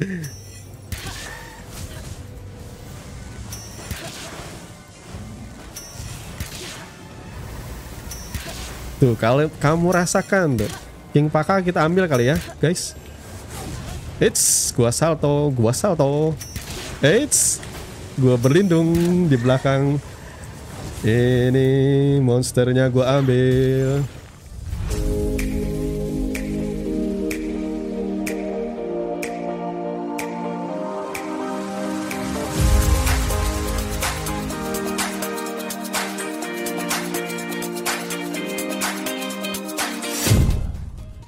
Tuh, kalau kamu rasakan tuh. King Paka kita ambil kali ya, guys. It's gua salto, gua salto. It's gua berlindung di belakang. Ini monsternya gua ambil.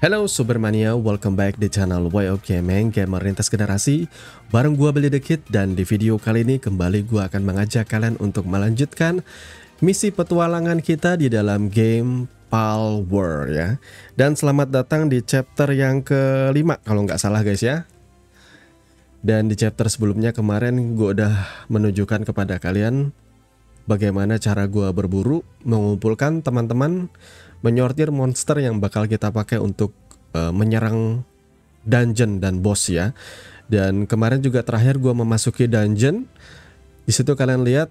Hello Supermania, welcome back di channel Way of Gaming, gamer rintas generasi. Bareng gua Beli Kid dan di video kali ini kembali gua akan mengajak kalian untuk melanjutkan misi petualangan kita di dalam game Pal War ya. Dan selamat datang di chapter yang kelima kalau nggak salah guys ya. Dan di chapter sebelumnya kemarin gue udah menunjukkan kepada kalian bagaimana cara gue berburu, mengumpulkan teman-teman menyortir monster yang bakal kita pakai untuk uh, menyerang dungeon dan boss ya. Dan kemarin juga terakhir gue memasuki dungeon. Di situ kalian lihat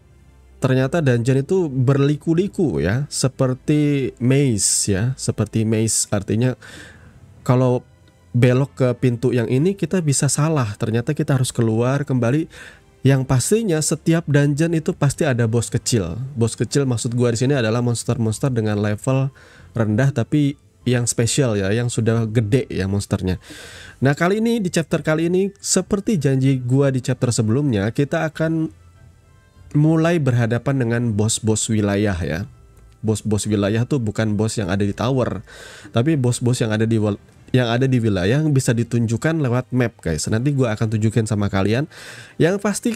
ternyata dungeon itu berliku-liku ya, seperti maze ya, seperti maze artinya kalau belok ke pintu yang ini kita bisa salah. Ternyata kita harus keluar kembali yang pastinya setiap dungeon itu pasti ada bos kecil. Bos kecil maksud gua di sini adalah monster-monster dengan level rendah tapi yang spesial ya, yang sudah gede ya monsternya. Nah, kali ini di chapter kali ini seperti janji gua di chapter sebelumnya, kita akan mulai berhadapan dengan bos-bos wilayah ya. Bos-bos wilayah tuh bukan bos yang ada di tower, tapi bos-bos yang ada di yang ada di wilayah yang bisa ditunjukkan lewat map guys. Nanti gue akan tunjukin sama kalian. Yang pasti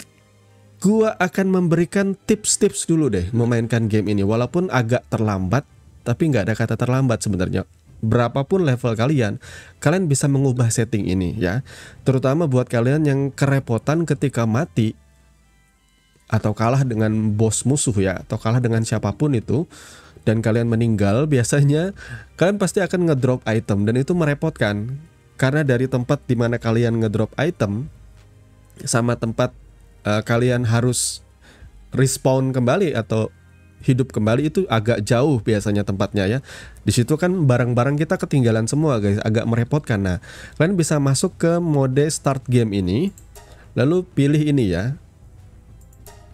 gue akan memberikan tips-tips dulu deh memainkan game ini. Walaupun agak terlambat, tapi nggak ada kata terlambat sebenarnya. Berapapun level kalian, kalian bisa mengubah setting ini ya. Terutama buat kalian yang kerepotan ketika mati atau kalah dengan bos musuh ya, atau kalah dengan siapapun itu dan kalian meninggal biasanya kalian pasti akan ngedrop item dan itu merepotkan karena dari tempat dimana kalian ngedrop item sama tempat uh, kalian harus respawn kembali atau hidup kembali itu agak jauh biasanya tempatnya ya. Di situ kan barang-barang kita ketinggalan semua guys, agak merepotkan. Nah, kalian bisa masuk ke mode start game ini, lalu pilih ini ya.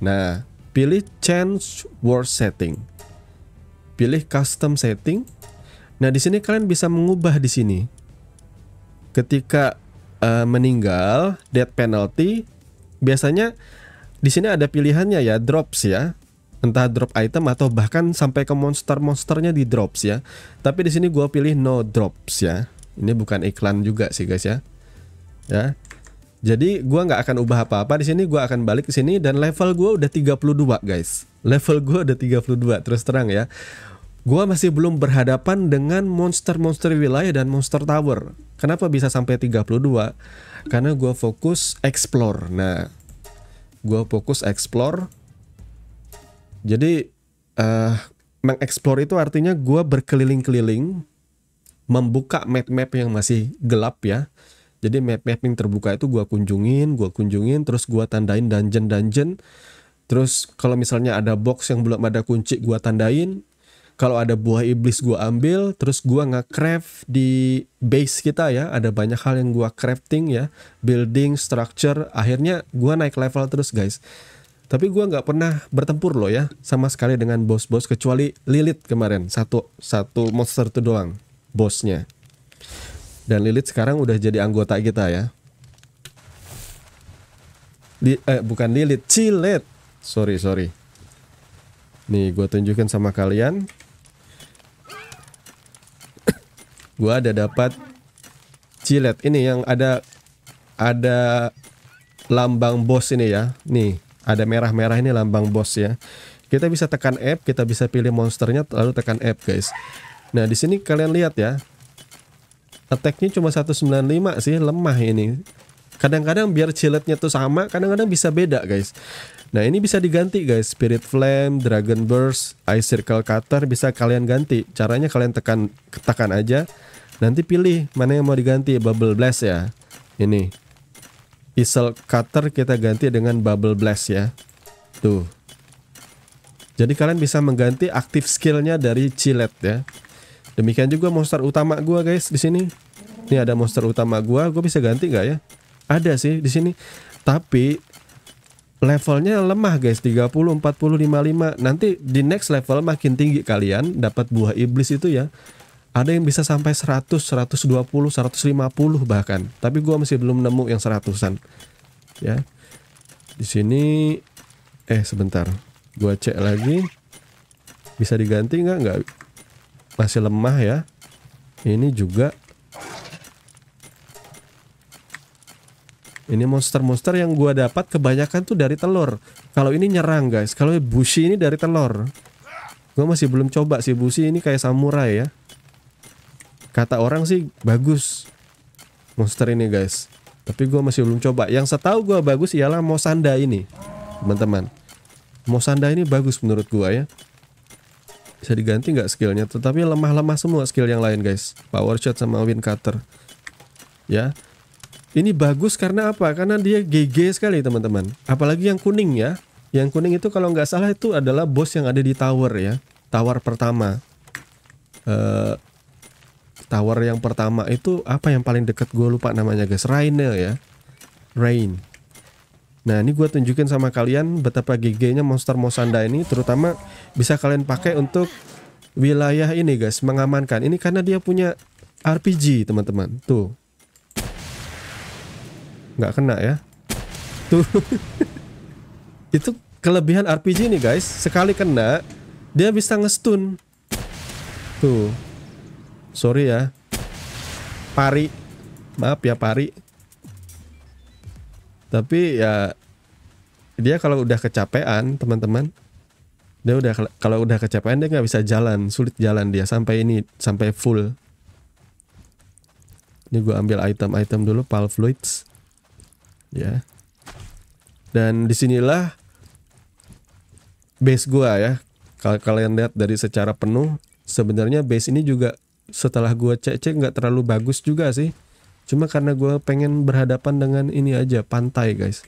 Nah, pilih change world setting pilih custom setting. Nah, di sini kalian bisa mengubah di sini. Ketika uh, meninggal, death penalty, biasanya di sini ada pilihannya ya, drops ya. Entah drop item atau bahkan sampai ke monster-monsternya di drops ya. Tapi di sini gua pilih no drops ya. Ini bukan iklan juga sih guys ya. Ya. Jadi gua nggak akan ubah apa-apa di sini, gua akan balik ke sini dan level gua udah 32, guys. Level gua udah 32 terus terang ya. Gua masih belum berhadapan dengan monster-monster wilayah dan monster tower. Kenapa bisa sampai 32? Karena gua fokus explore. Nah, gua fokus explore. Jadi uh, mengeksplor itu artinya gua berkeliling-keliling membuka map-map yang masih gelap ya jadi map mapping terbuka itu gua kunjungin, gua kunjungin terus gua tandain dungeon-dungeon. Terus kalau misalnya ada box yang belum ada kunci gua tandain. Kalau ada buah iblis gua ambil, terus gua nge-craft di base kita ya. Ada banyak hal yang gua crafting ya, building, structure, akhirnya gua naik level terus guys. Tapi gua nggak pernah bertempur loh ya sama sekali dengan bos-bos kecuali Lilith kemarin satu satu monster itu doang bosnya. Dan Lilith sekarang udah jadi anggota kita ya. Li, eh, bukan Lilith, Cilet. Sorry, sorry. Nih, gue tunjukin sama kalian. gue ada dapat Cilet ini yang ada ada lambang bos ini ya. Nih, ada merah-merah ini lambang bos ya. Kita bisa tekan F, kita bisa pilih monsternya lalu tekan F, guys. Nah, di sini kalian lihat ya. Attacknya cuma 195 sih, lemah ini. Kadang-kadang biar Ciletnya tuh sama, kadang-kadang bisa beda guys. Nah ini bisa diganti guys, Spirit Flame, Dragon Burst, Ice Circle Cutter bisa kalian ganti. Caranya kalian tekan tekan aja, nanti pilih mana yang mau diganti, Bubble Blast ya. Ini, Isel Cutter kita ganti dengan Bubble Blast ya. Tuh. Jadi kalian bisa mengganti aktif skillnya dari Cilet ya. Demikian juga monster utama gua guys di sini ini ada monster utama gua gua bisa ganti nggak ya ada sih di sini tapi levelnya lemah guys 30 40 55 nanti di next level makin tinggi kalian dapat buah iblis itu ya ada yang bisa sampai 100 120 150 bahkan tapi gua masih belum nemu yang seratusan ya di sini eh sebentar gua cek lagi bisa diganti nggak nggak masih lemah ya ini juga Ini monster-monster yang gua dapat kebanyakan tuh dari telur. Kalau ini nyerang, guys. Kalau busi ini dari telur. Gua masih belum coba sih busi ini kayak samurai ya. Kata orang sih bagus monster ini, guys. Tapi gua masih belum coba. Yang setahu gua bagus ialah Mosanda ini, teman-teman. Mosanda ini bagus menurut gua ya. Bisa diganti nggak skillnya? Tetapi lemah-lemah semua skill yang lain, guys. Power shot sama wind cutter. Ya, ini bagus karena apa? Karena dia GG sekali teman-teman. Apalagi yang kuning ya. Yang kuning itu kalau nggak salah itu adalah bos yang ada di tower ya. Tower pertama. Uh, tower yang pertama itu apa yang paling deket gue lupa namanya guys. Rainer ya. Rain. Nah ini gue tunjukin sama kalian betapa GG-nya monster Mosanda ini terutama bisa kalian pakai untuk wilayah ini guys mengamankan. Ini karena dia punya RPG teman-teman. Tuh nggak kena ya tuh itu kelebihan RPG nih guys sekali kena dia bisa ngestun tuh sorry ya pari maaf ya pari tapi ya dia kalau udah kecapean teman-teman dia udah kalau udah kecapean dia nggak bisa jalan sulit jalan dia sampai ini sampai full ini gue ambil item-item dulu pal fluids ya dan disinilah base gua ya kalau kalian lihat dari secara penuh sebenarnya base ini juga setelah gua cek-cek nggak terlalu bagus juga sih cuma karena gua pengen berhadapan dengan ini aja pantai guys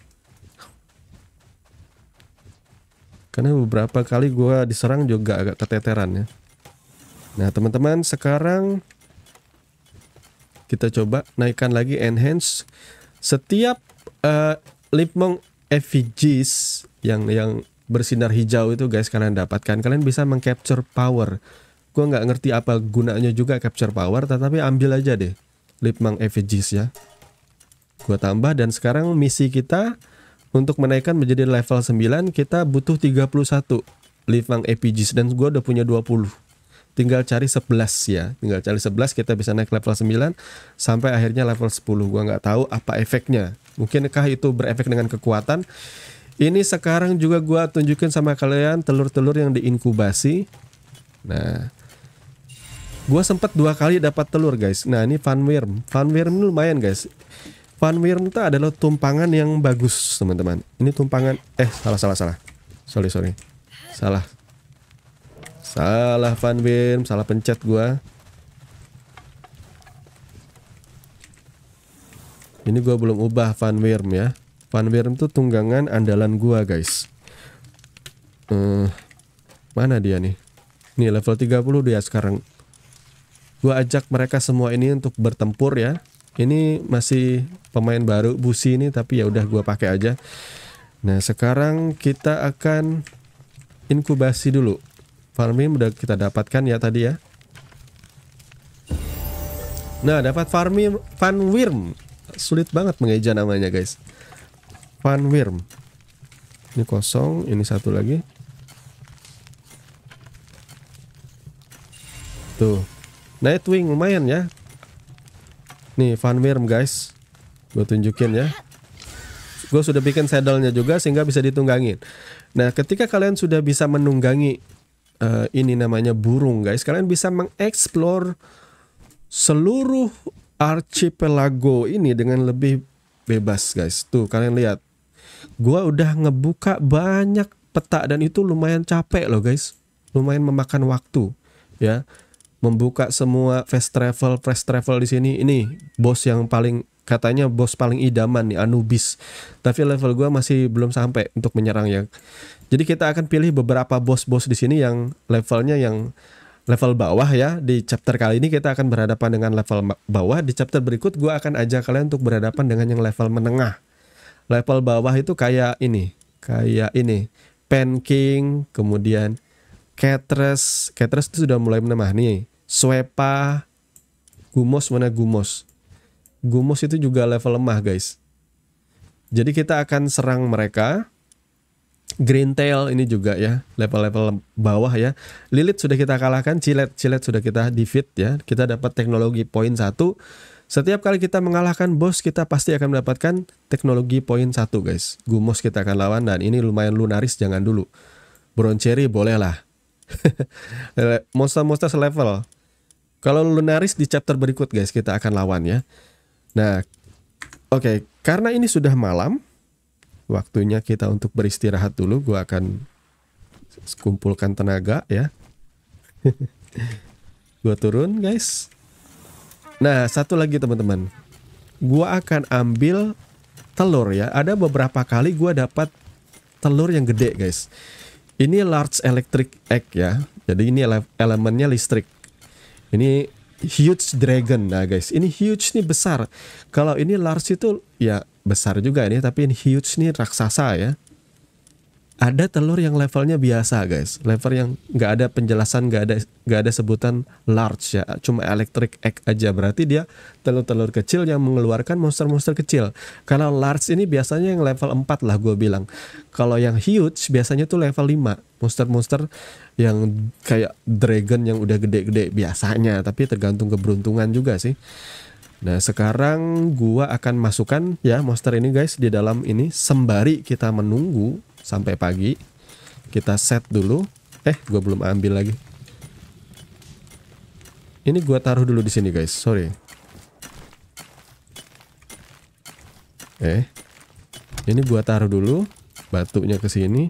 karena beberapa kali gua diserang juga agak keteteran ya nah teman-teman sekarang kita coba naikkan lagi enhance setiap uh, eh, Lipmong effigies yang yang bersinar hijau itu guys kalian dapatkan kalian bisa mengcapture power Gua nggak ngerti apa gunanya juga capture power tetapi ambil aja deh Lipmong effigies ya Gua tambah dan sekarang misi kita untuk menaikkan menjadi level 9 kita butuh 31 Lipmong effigies dan gue udah punya 20 tinggal cari 11 ya tinggal cari 11 kita bisa naik level 9 sampai akhirnya level 10 gua nggak tahu apa efeknya mungkinkah itu berefek dengan kekuatan ini sekarang juga gua tunjukin sama kalian telur-telur yang diinkubasi nah gua sempat dua kali dapat telur guys nah ini funworm funworm ini lumayan guys funworm itu adalah tumpangan yang bagus teman-teman ini tumpangan eh salah salah salah sorry sorry salah Salah fanbeam, salah pencet gua. Ini gua belum ubah fanbeam ya. Fanbeam tuh tunggangan andalan gua, guys. Uh, mana dia nih? Nih level 30 dia sekarang. Gua ajak mereka semua ini untuk bertempur ya. Ini masih pemain baru Busi ini tapi ya udah gua pakai aja. Nah, sekarang kita akan inkubasi dulu. Farming udah kita dapatkan ya tadi ya. Nah, dapat farming fun worm Sulit banget mengeja namanya, guys. fun worm Ini kosong, ini satu lagi. Tuh. Nightwing lumayan ya. Nih, fun worm guys. Gue tunjukin ya. Gue sudah bikin saddle-nya juga sehingga bisa ditunggangin. Nah, ketika kalian sudah bisa menunggangi uh, ini namanya burung guys kalian bisa mengeksplor seluruh archipelago ini dengan lebih bebas guys tuh kalian lihat gua udah ngebuka banyak peta dan itu lumayan capek loh guys lumayan memakan waktu ya membuka semua fast travel fast travel di sini ini bos yang paling katanya bos paling idaman nih Anubis tapi level gua masih belum sampai untuk menyerang ya jadi kita akan pilih beberapa bos-bos di sini yang levelnya yang level bawah ya. Di chapter kali ini kita akan berhadapan dengan level bawah. Di chapter berikut gue akan ajak kalian untuk berhadapan dengan yang level menengah. Level bawah itu kayak ini, kayak ini. Pen King, kemudian Catres, Catres itu sudah mulai menemah nih. Swepa, Gumos mana Gumos? Gumos itu juga level lemah guys. Jadi kita akan serang mereka Green Tail ini juga ya level-level bawah ya. Lilith sudah kita kalahkan, Cilet Cilet sudah kita defeat ya. Kita dapat teknologi poin satu. Setiap kali kita mengalahkan bos kita pasti akan mendapatkan teknologi poin satu guys. Gumos kita akan lawan dan ini lumayan lunaris jangan dulu. Bronchery bolehlah. Monster-monster selevel. Kalau lunaris di chapter berikut guys kita akan lawan ya. Nah, oke okay. karena ini sudah malam waktunya kita untuk beristirahat dulu. gue akan kumpulkan tenaga ya. Gue turun, guys. Nah, satu lagi teman-teman. gue akan ambil telur ya. Ada beberapa kali gue dapat telur yang gede, guys. Ini large electric egg ya. Jadi ini elemennya listrik. Ini huge dragon nah guys. Ini huge nih besar. Kalau ini large itu ya besar juga ini tapi ini huge nih raksasa ya ada telur yang levelnya biasa guys level yang nggak ada penjelasan nggak ada nggak ada sebutan large ya cuma electric egg aja berarti dia telur-telur kecil yang mengeluarkan monster-monster kecil kalau large ini biasanya yang level 4 lah gue bilang kalau yang huge biasanya tuh level 5 monster-monster yang kayak dragon yang udah gede-gede biasanya tapi tergantung keberuntungan juga sih Nah, sekarang gua akan masukkan ya monster ini guys di dalam ini sembari kita menunggu sampai pagi. Kita set dulu. Eh, gua belum ambil lagi. Ini gua taruh dulu di sini guys. Sorry. Eh. Ini gua taruh dulu batunya ke sini.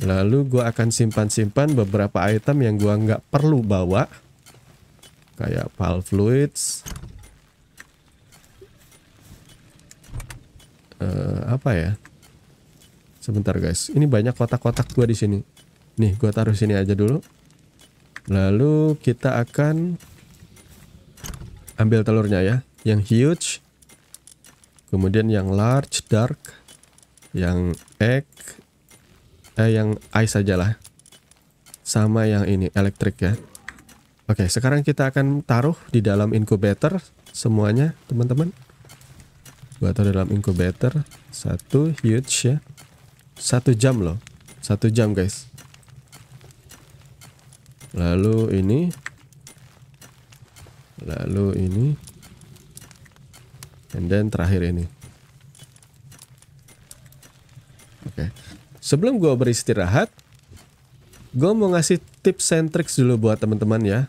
Lalu gua akan simpan-simpan beberapa item yang gua nggak perlu bawa. Kayak pal fluids, uh, apa ya? Sebentar guys, ini banyak kotak-kotak gua di sini. Nih, gua taruh sini aja dulu. Lalu kita akan ambil telurnya ya, yang huge. Kemudian yang large, dark, yang egg, eh yang ice saja lah. Sama yang ini elektrik ya. Oke, sekarang kita akan taruh di dalam incubator semuanya, teman-teman gua taruh dalam incubator satu huge ya satu jam loh satu jam guys lalu ini lalu ini and then terakhir ini oke okay. sebelum gua beristirahat gua mau ngasih tips and tricks dulu buat teman-teman ya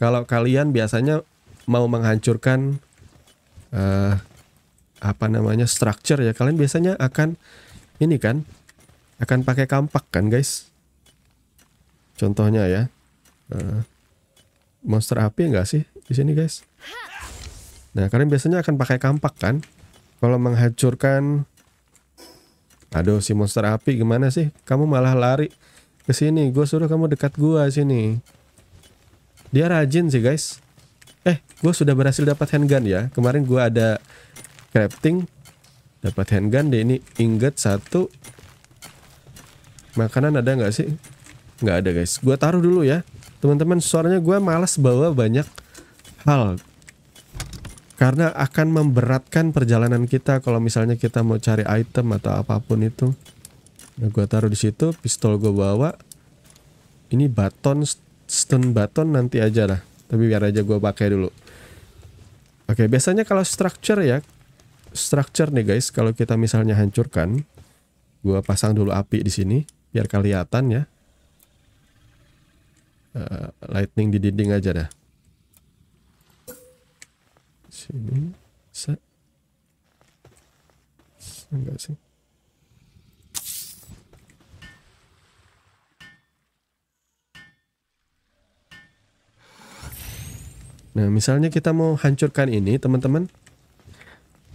kalau kalian biasanya mau menghancurkan uh, apa namanya structure ya kalian biasanya akan ini kan akan pakai kampak kan guys contohnya ya eh, monster api enggak sih di sini guys nah kalian biasanya akan pakai kampak kan kalau menghancurkan aduh si monster api gimana sih kamu malah lari ke sini gue suruh kamu dekat gua sini dia rajin sih guys eh gue sudah berhasil dapat handgun ya kemarin gue ada crafting dapat handgun deh ini ingot satu makanan ada nggak sih nggak ada guys gue taruh dulu ya teman-teman suaranya gue malas bawa banyak hal karena akan memberatkan perjalanan kita kalau misalnya kita mau cari item atau apapun itu nah, gue taruh di situ pistol gue bawa ini baton stun baton nanti aja lah tapi biar aja gue pakai dulu oke biasanya kalau structure ya structure nih guys kalau kita misalnya hancurkan gua pasang dulu api di sini biar kelihatan ya uh, lightning di dinding aja dah sini set enggak sih Nah, misalnya kita mau hancurkan ini, teman-teman.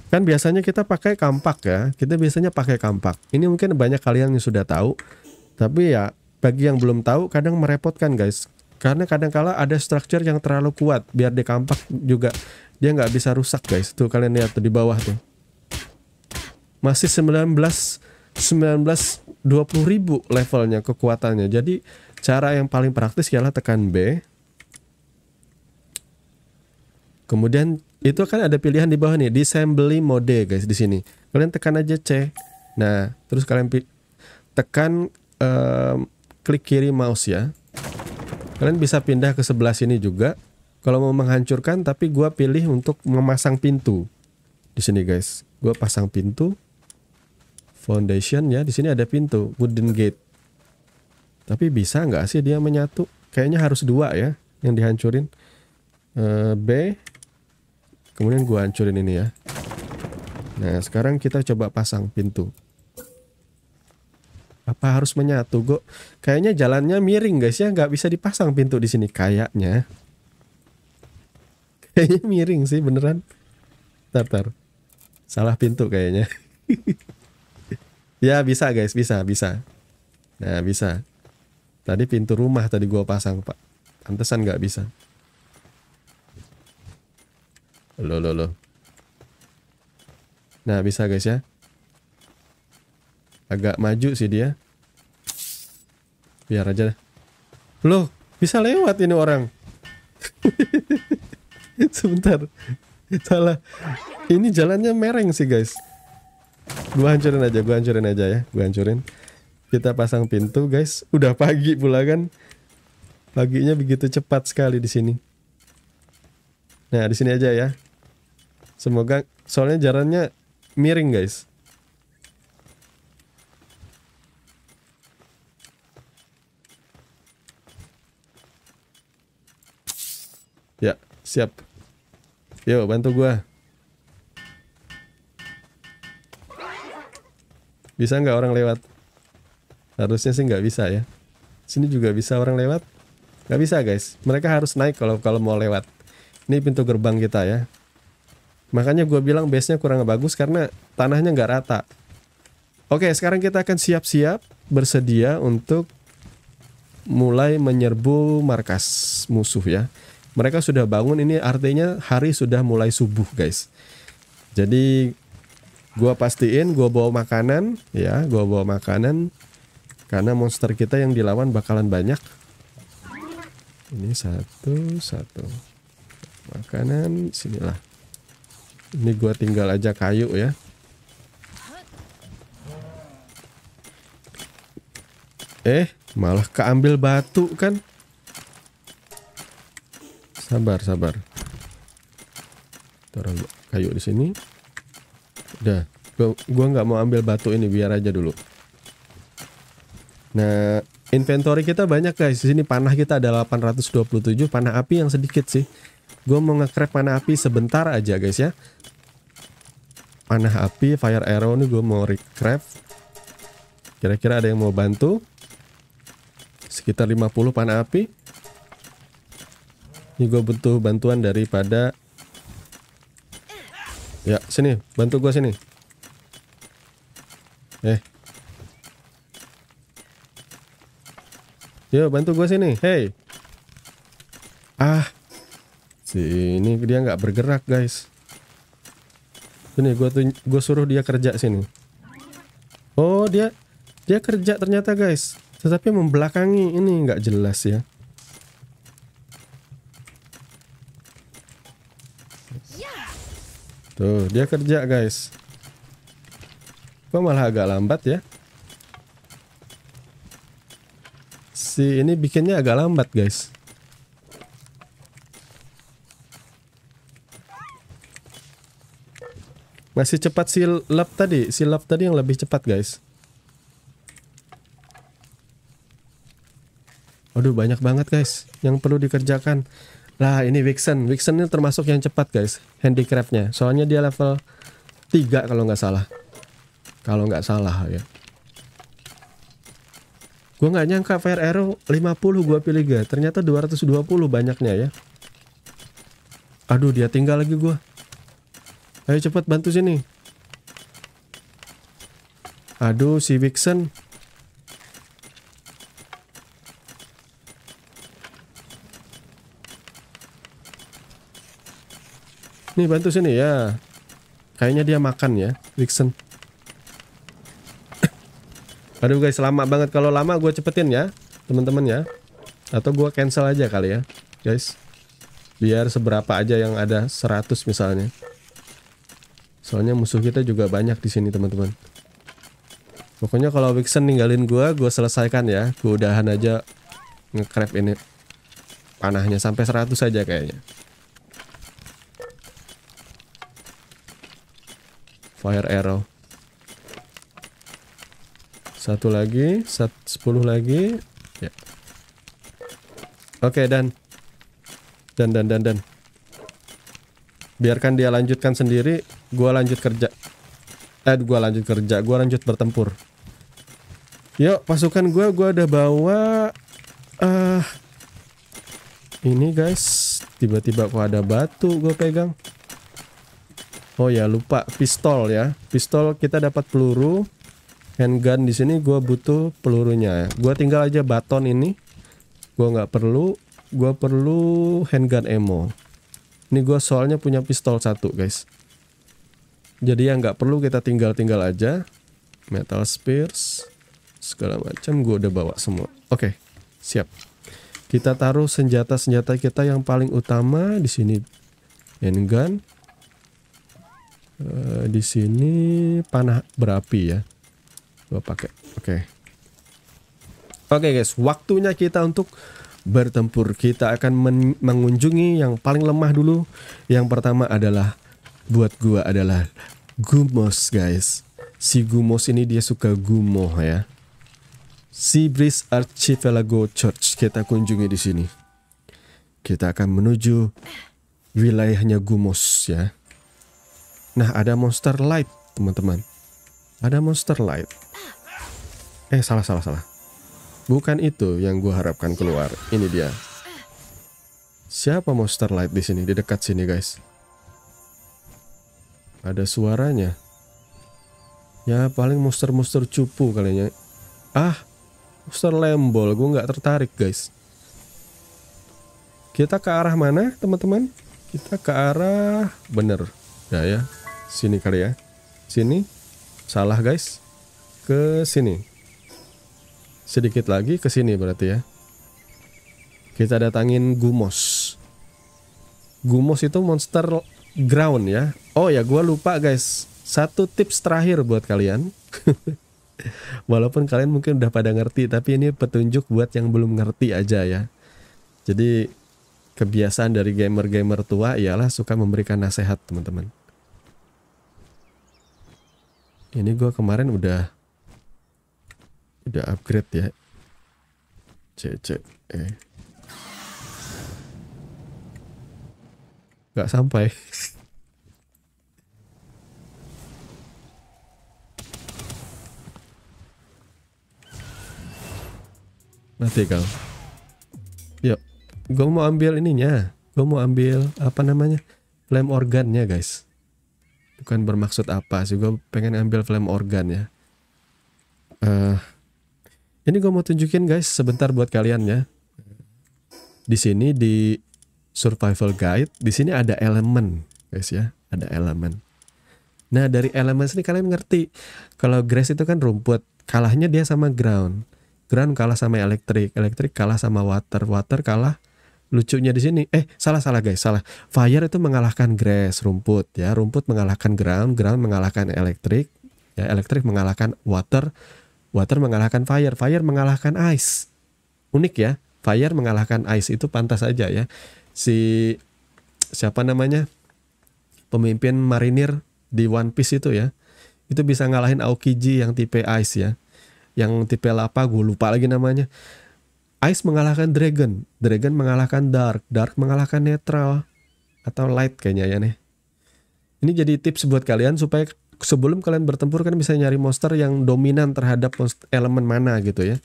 Kan biasanya kita pakai kampak ya. Kita biasanya pakai kampak. Ini mungkin banyak kalian yang sudah tahu. Tapi ya bagi yang belum tahu kadang merepotkan guys. Karena kadang ada structure yang terlalu kuat biar di kampak juga dia nggak bisa rusak guys. Tuh kalian lihat tuh di bawah tuh. Masih 19 19 20 ribu levelnya kekuatannya. Jadi cara yang paling praktis ialah tekan B. Kemudian itu kan ada pilihan di bawah nih disassembly mode guys di sini kalian tekan aja C nah terus kalian tekan um, klik kiri mouse ya kalian bisa pindah ke sebelah sini juga kalau mau menghancurkan tapi gua pilih untuk memasang pintu di sini guys gua pasang pintu foundation ya di sini ada pintu wooden gate tapi bisa nggak sih dia menyatu kayaknya harus dua ya yang dihancurin B Kemudian gue hancurin ini ya. Nah, sekarang kita coba pasang pintu. Apa harus menyatu? Gue kayaknya jalannya miring guys ya, nggak bisa dipasang pintu di sini kayaknya. Kayaknya miring sih beneran. Tar, tar. Salah pintu kayaknya. ya bisa guys, bisa, bisa. Nah bisa. Tadi pintu rumah tadi gue pasang pak. antesan nggak bisa. Loh, loh, loh. Nah, bisa guys ya. Agak maju sih dia. Biar aja. Loh, bisa lewat ini orang. Sebentar. Salah. Ini jalannya mereng sih guys. Gua hancurin aja, gua hancurin aja ya. Gua hancurin. Kita pasang pintu guys. Udah pagi pula kan. Paginya begitu cepat sekali di sini. Nah, di sini aja ya. Semoga soalnya jarannya miring, guys. Ya, siap. Yo, bantu gua. Bisa nggak orang lewat? Harusnya sih nggak bisa ya. Sini juga bisa orang lewat. Nggak bisa guys. Mereka harus naik kalau kalau mau lewat. Ini pintu gerbang kita ya. Makanya gue bilang base-nya kurang bagus karena tanahnya nggak rata. Oke, sekarang kita akan siap-siap bersedia untuk mulai menyerbu markas musuh ya. Mereka sudah bangun ini artinya hari sudah mulai subuh guys. Jadi gue pastiin gue bawa makanan ya, gue bawa makanan karena monster kita yang dilawan bakalan banyak. Ini satu satu makanan lah. ini gua tinggal aja kayu ya eh malah keambil batu kan sabar sabar taruh kayu di sini udah gua gua nggak mau ambil batu ini biar aja dulu nah inventory kita banyak guys di sini panah kita ada 827 panah api yang sedikit sih Gue mau nge panah api sebentar aja guys ya. Panah api, fire arrow ini gue mau recraft. Kira-kira ada yang mau bantu? Sekitar 50 panah api. Ini gue butuh bantuan daripada... Ya, sini. Bantu gue sini. Eh, Yo, bantu gue sini. Hey. Ah ini dia nggak bergerak guys. ini gue tuh gue suruh dia kerja sini. Oh dia dia kerja ternyata guys. Tetapi membelakangi ini nggak jelas ya. Tuh, dia kerja, guys. Kok malah agak lambat ya? Si ini bikinnya agak lambat, guys. Masih cepat si lap tadi, si lap tadi yang lebih cepat, guys. Aduh, banyak banget, guys, yang perlu dikerjakan. Lah, ini Vixen. Vixen ini termasuk yang cepat, guys, handicraftnya. Soalnya dia level 3 kalau nggak salah. Kalau nggak salah, ya. Gue nggak nyangka Fire Arrow 50 gue pilih, guys. Ternyata 220 banyaknya, ya. Aduh, dia tinggal lagi gue. Ayo cepet bantu sini. Aduh, si Vixen. Nih, bantu sini ya. Kayaknya dia makan ya, Vixen. Aduh guys, lama banget. Kalau lama gue cepetin ya, teman-teman ya. Atau gue cancel aja kali ya, guys. Biar seberapa aja yang ada 100 misalnya. Soalnya musuh kita juga banyak di sini teman-teman. Pokoknya kalau Wixen ninggalin gue, gue selesaikan ya. Gua udahan aja ngecrap ini panahnya sampai 100 saja kayaknya. Fire arrow. Satu lagi, sat 10 lagi. Ya. Oke, okay, dan dan dan dan dan. Biarkan dia lanjutkan sendiri Gua lanjut kerja. Eh, gua lanjut kerja. Gua lanjut bertempur. Yuk, pasukan gua gua ada bawa ah uh, ini guys. Tiba-tiba kok ada batu gua pegang. Oh ya, lupa pistol ya. Pistol kita dapat peluru. Handgun di sini gua butuh pelurunya. Ya. Gua tinggal aja baton ini. Gua nggak perlu. Gua perlu handgun ammo. Ini gue soalnya punya pistol satu guys jadi yang nggak perlu kita tinggal-tinggal aja. Metal spears segala macam gue udah bawa semua. Oke, okay, siap. Kita taruh senjata-senjata kita yang paling utama di sini handgun. Uh, di sini panah berapi ya. Gue pakai. Oke. Okay. Oke okay guys, waktunya kita untuk bertempur. Kita akan mengunjungi yang paling lemah dulu. Yang pertama adalah buat gua adalah Gumos guys. Si Gumos ini dia suka gumoh ya. Si Breeze Archipelago Church kita kunjungi di sini. Kita akan menuju wilayahnya Gumos ya. Nah, ada monster light, teman-teman. Ada monster light. Eh, salah salah salah. Bukan itu yang gue harapkan keluar. Ini dia. Siapa monster light di sini? Di dekat sini, guys. Ada suaranya. Ya paling monster-monster cupu kalinya. Ah, monster lembol. Gue nggak tertarik guys. Kita ke arah mana teman-teman? Kita ke arah bener. Ya ya, sini kali ya. Sini. Salah guys. Ke sini. Sedikit lagi ke sini berarti ya. Kita datangin Gumos. Gumos itu monster ground ya, Oh ya, gue lupa guys. Satu tips terakhir buat kalian. Walaupun kalian mungkin udah pada ngerti, tapi ini petunjuk buat yang belum ngerti aja ya. Jadi kebiasaan dari gamer-gamer tua ialah suka memberikan nasihat teman-teman. Ini gue kemarin udah udah upgrade ya. Cek eh. Gak sampai. Mati kau. Yuk. Gue mau ambil ininya. Gue mau ambil apa namanya? Flame organnya guys. Bukan bermaksud apa sih. Gue pengen ambil flame organ ya. Uh, ini gue mau tunjukin guys sebentar buat kalian ya. Di sini di survival guide. Di sini ada elemen guys ya. Ada elemen. Nah dari elemen sini kalian ngerti. Kalau grass itu kan rumput. Kalahnya dia sama ground ground kalah sama elektrik, elektrik kalah sama water, water kalah lucunya di sini eh salah salah guys salah fire itu mengalahkan grass rumput ya rumput mengalahkan ground ground mengalahkan elektrik ya elektrik mengalahkan water water mengalahkan fire fire mengalahkan ice unik ya fire mengalahkan ice itu pantas aja ya si siapa namanya pemimpin marinir di One Piece itu ya itu bisa ngalahin Aokiji yang tipe ice ya yang tipe apa gue lupa lagi namanya Ice mengalahkan Dragon Dragon mengalahkan Dark Dark mengalahkan Netral atau Light kayaknya ya nih ini jadi tips buat kalian supaya sebelum kalian bertempur kan bisa nyari monster yang dominan terhadap elemen mana gitu ya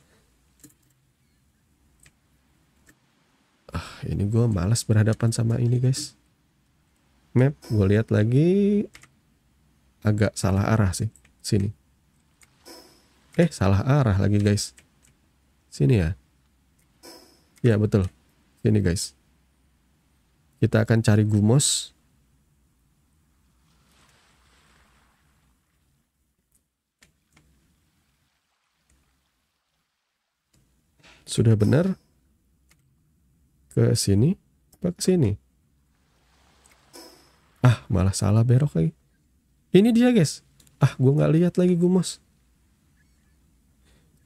ah, ini gue malas berhadapan sama ini guys map gue lihat lagi agak salah arah sih sini Eh, salah arah lagi guys. Sini ya. Ya, betul. Sini guys. Kita akan cari gumos. Sudah benar. Ke sini. ke sini? Ah, malah salah berok lagi. Ini dia guys. Ah, gue nggak lihat lagi gumos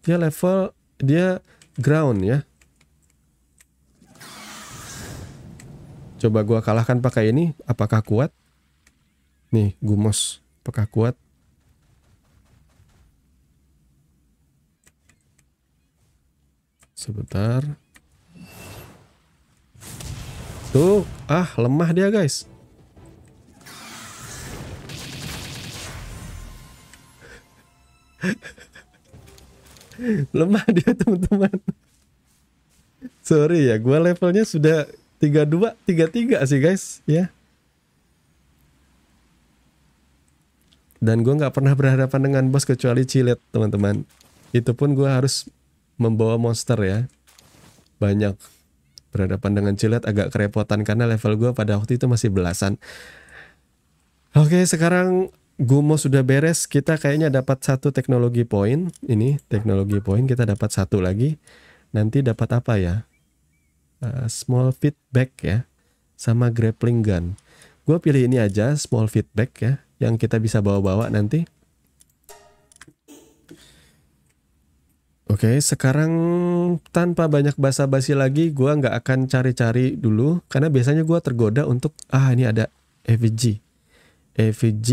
dia level dia ground ya coba gua kalahkan pakai ini apakah kuat nih gumos apakah kuat sebentar tuh ah lemah dia guys lemah dia teman-teman sorry ya gue levelnya sudah 32 33 sih guys ya dan gue nggak pernah berhadapan dengan bos kecuali cilet teman-teman itu pun gue harus membawa monster ya banyak berhadapan dengan cilet agak kerepotan karena level gue pada waktu itu masih belasan oke sekarang Gumo sudah beres, kita kayaknya dapat satu teknologi poin. Ini teknologi poin kita dapat satu lagi. Nanti dapat apa ya? Uh, small feedback ya, sama grappling gun. Gue pilih ini aja, small feedback ya, yang kita bisa bawa-bawa nanti. Oke, okay, sekarang tanpa banyak basa-basi lagi, gue nggak akan cari-cari dulu karena biasanya gue tergoda untuk ah ini ada FVG EVG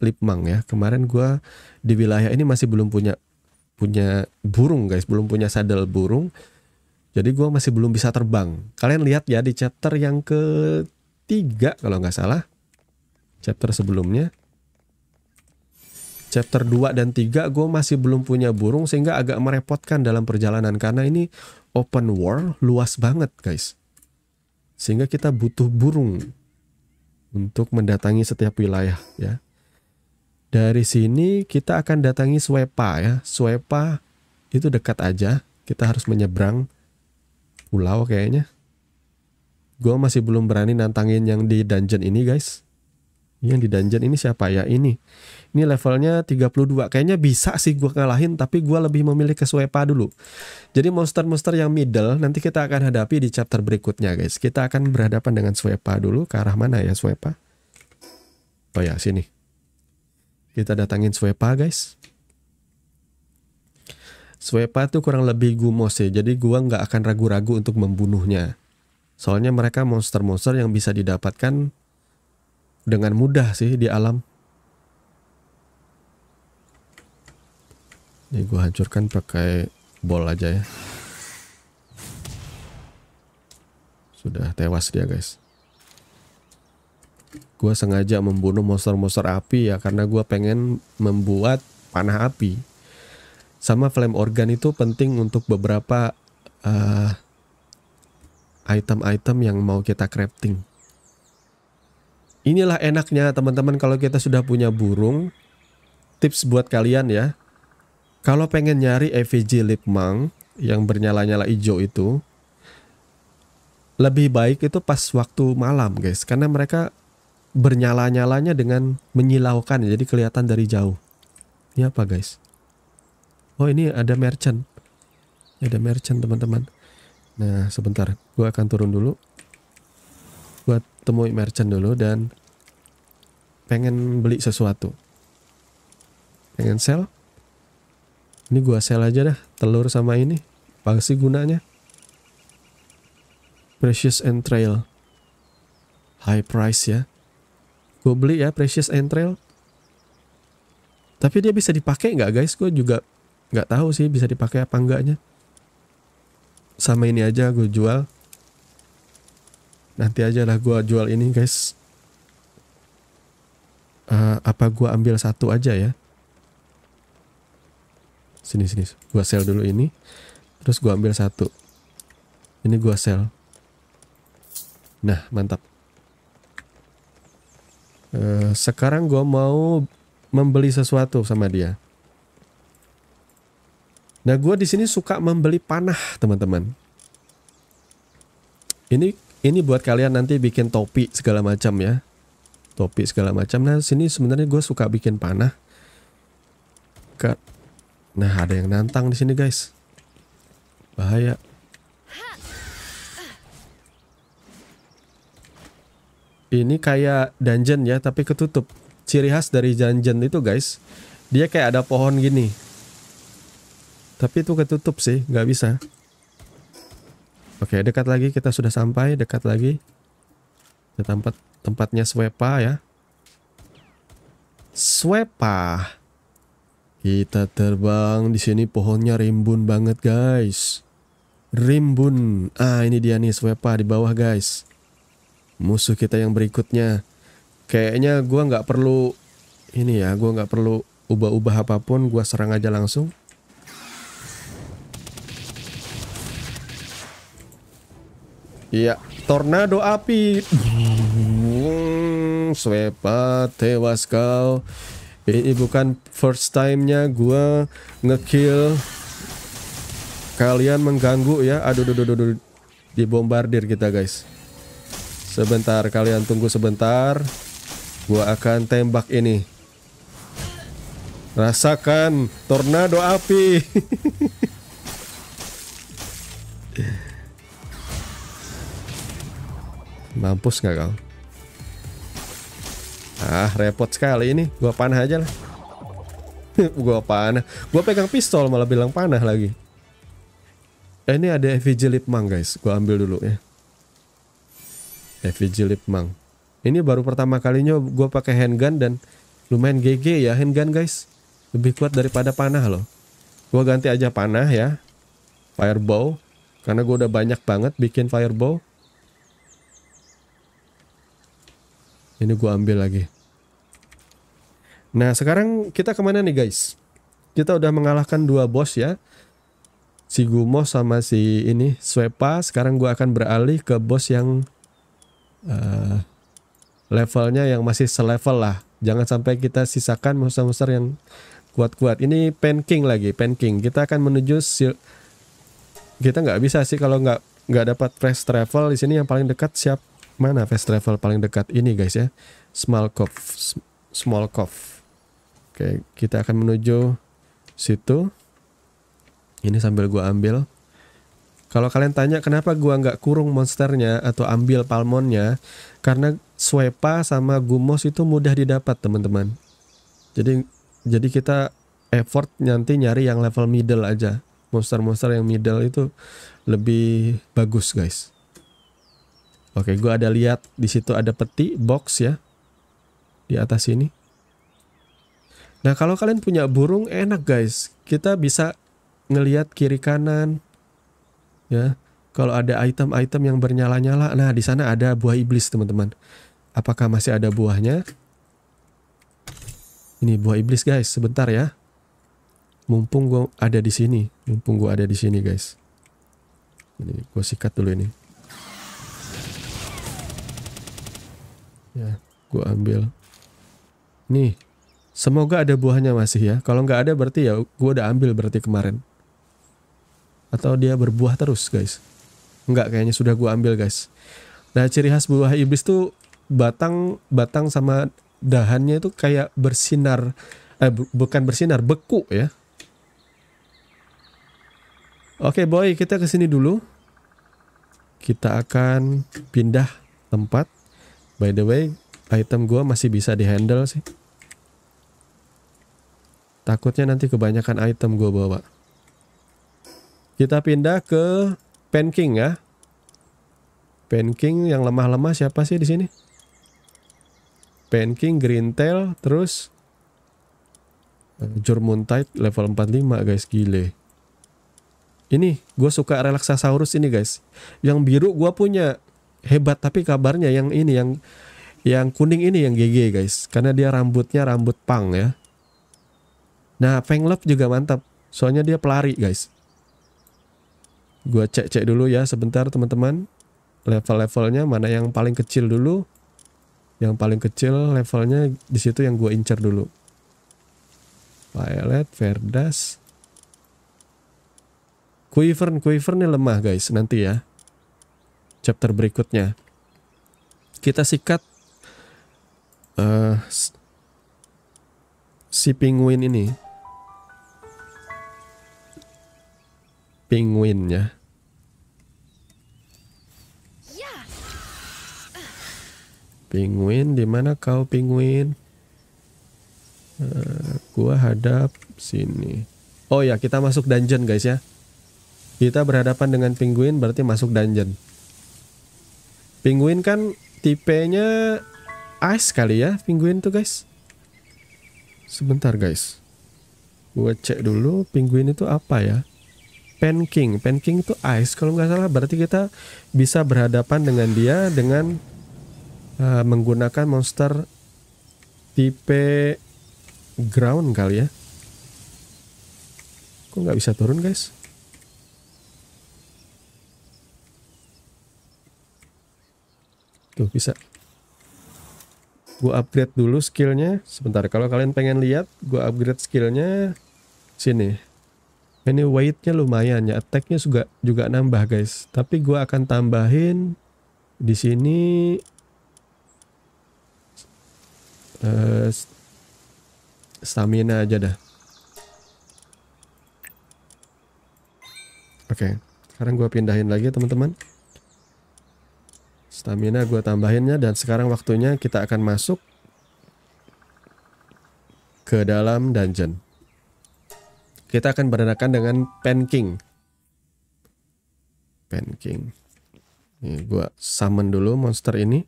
Lipmang ya. Kemarin gua di wilayah ini masih belum punya punya burung guys, belum punya sadel burung. Jadi gua masih belum bisa terbang. Kalian lihat ya di chapter yang ketiga kalau nggak salah. Chapter sebelumnya. Chapter 2 dan 3 gue masih belum punya burung sehingga agak merepotkan dalam perjalanan karena ini open world luas banget guys. Sehingga kita butuh burung untuk mendatangi setiap wilayah ya. Dari sini kita akan datangi Swepa ya. Swepa itu dekat aja. Kita harus menyeberang pulau kayaknya. Gue masih belum berani nantangin yang di dungeon ini guys. Yang di dungeon ini siapa ya? Ini. Ini levelnya 32. Kayaknya bisa sih gue ngalahin tapi gue lebih memilih ke Swepa dulu. Jadi monster-monster yang middle nanti kita akan hadapi di chapter berikutnya guys. Kita akan berhadapan dengan Swepa dulu. Ke arah mana ya Swepa? Oh ya sini. Kita datangin Swepa guys. Swepa tuh kurang lebih gumos sih Jadi gue nggak akan ragu-ragu untuk membunuhnya. Soalnya mereka monster-monster yang bisa didapatkan dengan mudah sih di alam. Ini gue hancurkan pakai bol aja ya. Sudah tewas dia guys. Gue sengaja membunuh monster-monster api ya karena gue pengen membuat panah api. Sama flame organ itu penting untuk beberapa eh, item-item uh, yang mau kita crafting. Inilah enaknya teman-teman kalau kita sudah punya burung. Tips buat kalian ya. Kalau pengen nyari EVG lipmang yang bernyala-nyala hijau itu, lebih baik itu pas waktu malam guys. Karena mereka bernyala-nyalanya dengan menyilaukan jadi kelihatan dari jauh. Ini apa guys? Oh ini ada merchant. Ada merchant teman-teman. Nah sebentar, gue akan turun dulu gue temui merchant dulu dan pengen beli sesuatu pengen sell ini gue sell aja dah telur sama ini apa sih gunanya precious entrail high price ya gue beli ya precious entrail tapi dia bisa dipakai nggak guys gue juga nggak tahu sih bisa dipakai apa enggaknya sama ini aja gue jual nanti aja lah gue jual ini guys uh, apa gue ambil satu aja ya sini sini gue sell dulu ini terus gue ambil satu ini gue sell nah mantap uh, sekarang gue mau membeli sesuatu sama dia nah gue di sini suka membeli panah teman-teman ini ini buat kalian nanti bikin topi segala macam ya topi segala macam nah sini sebenarnya gue suka bikin panah nah ada yang nantang di sini guys bahaya ini kayak dungeon ya tapi ketutup ciri khas dari dungeon itu guys dia kayak ada pohon gini tapi itu ketutup sih nggak bisa Oke, dekat lagi kita sudah sampai, dekat lagi. Ke tempat tempatnya Swepa ya. Swepa. Kita terbang di sini pohonnya rimbun banget, guys. Rimbun. Ah, ini dia nih Swepa di bawah, guys. Musuh kita yang berikutnya. Kayaknya gua nggak perlu ini ya, gua nggak perlu ubah-ubah apapun, gua serang aja langsung. Iya, tornado api. Swepat tewas kau. Ini bukan first time-nya gua ngekill kalian mengganggu ya. Aduh, aduh, aduh, aduh. Dibombardir kita, guys. Sebentar, kalian tunggu sebentar. Gua akan tembak ini. Rasakan tornado api. Mampus gak kau? Ah, repot sekali ini. Gua panah aja lah. gua panah. Gua pegang pistol malah bilang panah lagi. Eh, ini ada FVG Lipmang, guys. Gua ambil dulu ya. FVG Lipmang. Ini baru pertama kalinya gua pakai handgun dan lumayan GG ya handgun, guys. Lebih kuat daripada panah loh. Gua ganti aja panah ya. Fireball karena gue udah banyak banget bikin fireball. Ini gue ambil lagi. Nah, sekarang kita kemana nih guys? Kita udah mengalahkan dua bos ya. Si Gumo sama si ini, Swepa. Sekarang gue akan beralih ke bos yang... Uh, levelnya yang masih selevel lah. Jangan sampai kita sisakan monster-monster yang kuat-kuat. Ini panking lagi, panking. Kita akan menuju si kita nggak bisa sih kalau nggak nggak dapat fast travel di sini yang paling dekat siap mana fast travel paling dekat ini guys ya Small Cove, Small Cove. oke kita akan menuju situ ini sambil gua ambil kalau kalian tanya kenapa gua nggak kurung monsternya atau ambil palmonnya karena swepa sama gumos itu mudah didapat teman-teman jadi jadi kita effort nanti nyari yang level middle aja monster-monster yang middle itu lebih bagus guys Oke, gue ada lihat di situ ada peti box ya di atas sini. Nah, kalau kalian punya burung enak guys, kita bisa ngelihat kiri kanan. Ya, kalau ada item-item yang bernyala-nyala. Nah, di sana ada buah iblis, teman-teman. Apakah masih ada buahnya? Ini buah iblis, guys. Sebentar ya. Mumpung gue ada di sini, mumpung gue ada di sini, guys. Ini gue sikat dulu ini. ya gue ambil nih semoga ada buahnya masih ya kalau nggak ada berarti ya gue udah ambil berarti kemarin atau dia berbuah terus guys nggak kayaknya sudah gue ambil guys nah ciri khas buah iblis tuh batang batang sama dahannya itu kayak bersinar eh, bukan bersinar beku ya Oke boy, kita kesini dulu. Kita akan pindah tempat. By the way, item gue masih bisa dihandle sih. Takutnya nanti kebanyakan item gue bawa. Kita pindah ke Panking ya. Panking yang lemah-lemah siapa sih di sini? Panking, Greentail, terus eh, Jormuntide level 45 guys, gile. Ini gue suka Relaxasaurus ini guys. Yang biru gue punya hebat tapi kabarnya yang ini yang yang kuning ini yang GG guys karena dia rambutnya rambut pang ya nah Love juga mantap soalnya dia pelari guys gua cek cek dulu ya sebentar teman-teman level-levelnya mana yang paling kecil dulu yang paling kecil levelnya di situ yang gua incer dulu Violet, Verdas, Quivern, Quivern ini lemah guys nanti ya chapter berikutnya. Kita sikat uh, si penguin ini. Penguinnya. Penguin, di mana kau penguin? Uh, gua hadap sini. Oh ya, kita masuk dungeon guys ya. Kita berhadapan dengan penguin berarti masuk dungeon. Penguin kan tipenya ice kali ya, penguin tuh guys. Sebentar guys. Gue cek dulu penguin itu apa ya. Panking, panking itu ice kalau nggak salah berarti kita bisa berhadapan dengan dia dengan uh, menggunakan monster tipe ground kali ya. Kok nggak bisa turun guys? Tuh bisa. Gue upgrade dulu skillnya. Sebentar, kalau kalian pengen lihat, gue upgrade skillnya sini. Ini weightnya lumayan ya, attacknya juga juga nambah guys. Tapi gue akan tambahin di sini uh, stamina aja dah. Oke, okay. sekarang gue pindahin lagi teman-teman. Stamina gue tambahinnya dan sekarang waktunya kita akan masuk ke dalam dungeon. Kita akan berenakan dengan Pen King. Pen King. gue summon dulu monster ini.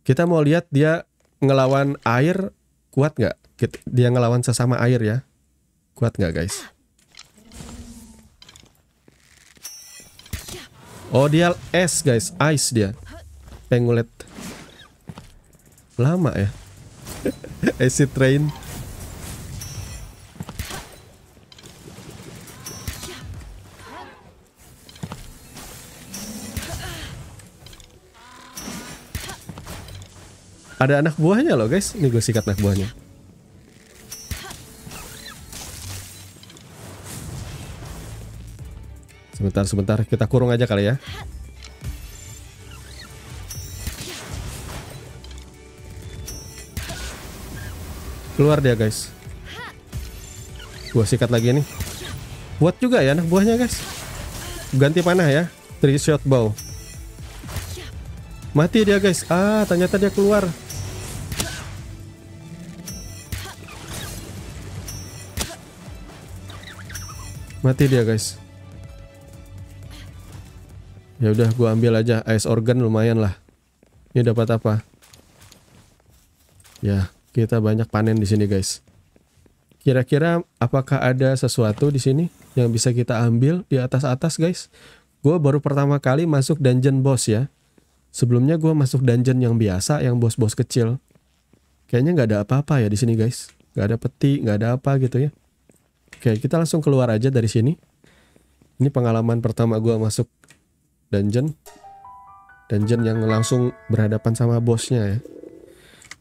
Kita mau lihat dia ngelawan air kuat nggak? Dia ngelawan sesama air ya. Kuat nggak guys? Oh dia es guys, ice dia. Pengulet. Lama ya. Acid train. Ada anak buahnya loh guys. Ini gue sikat anak buahnya. Sebentar, sebentar. Kita kurung aja kali ya. Keluar dia, guys. Gua sikat lagi nih. Buat juga ya anak buahnya, guys. Ganti panah ya. Three shot bow. Mati dia, guys. Ah, ternyata dia keluar. Mati dia, guys. Ya udah gua ambil aja ice organ lumayan lah. Ini dapat apa? Ya, kita banyak panen di sini guys. Kira-kira apakah ada sesuatu di sini yang bisa kita ambil di atas-atas guys? Gue baru pertama kali masuk dungeon boss ya. Sebelumnya gue masuk dungeon yang biasa, yang bos-bos kecil. Kayaknya nggak ada apa-apa ya di sini guys. Nggak ada peti, nggak ada apa gitu ya. Oke, kita langsung keluar aja dari sini. Ini pengalaman pertama gue masuk dungeon dungeon yang langsung berhadapan sama bosnya ya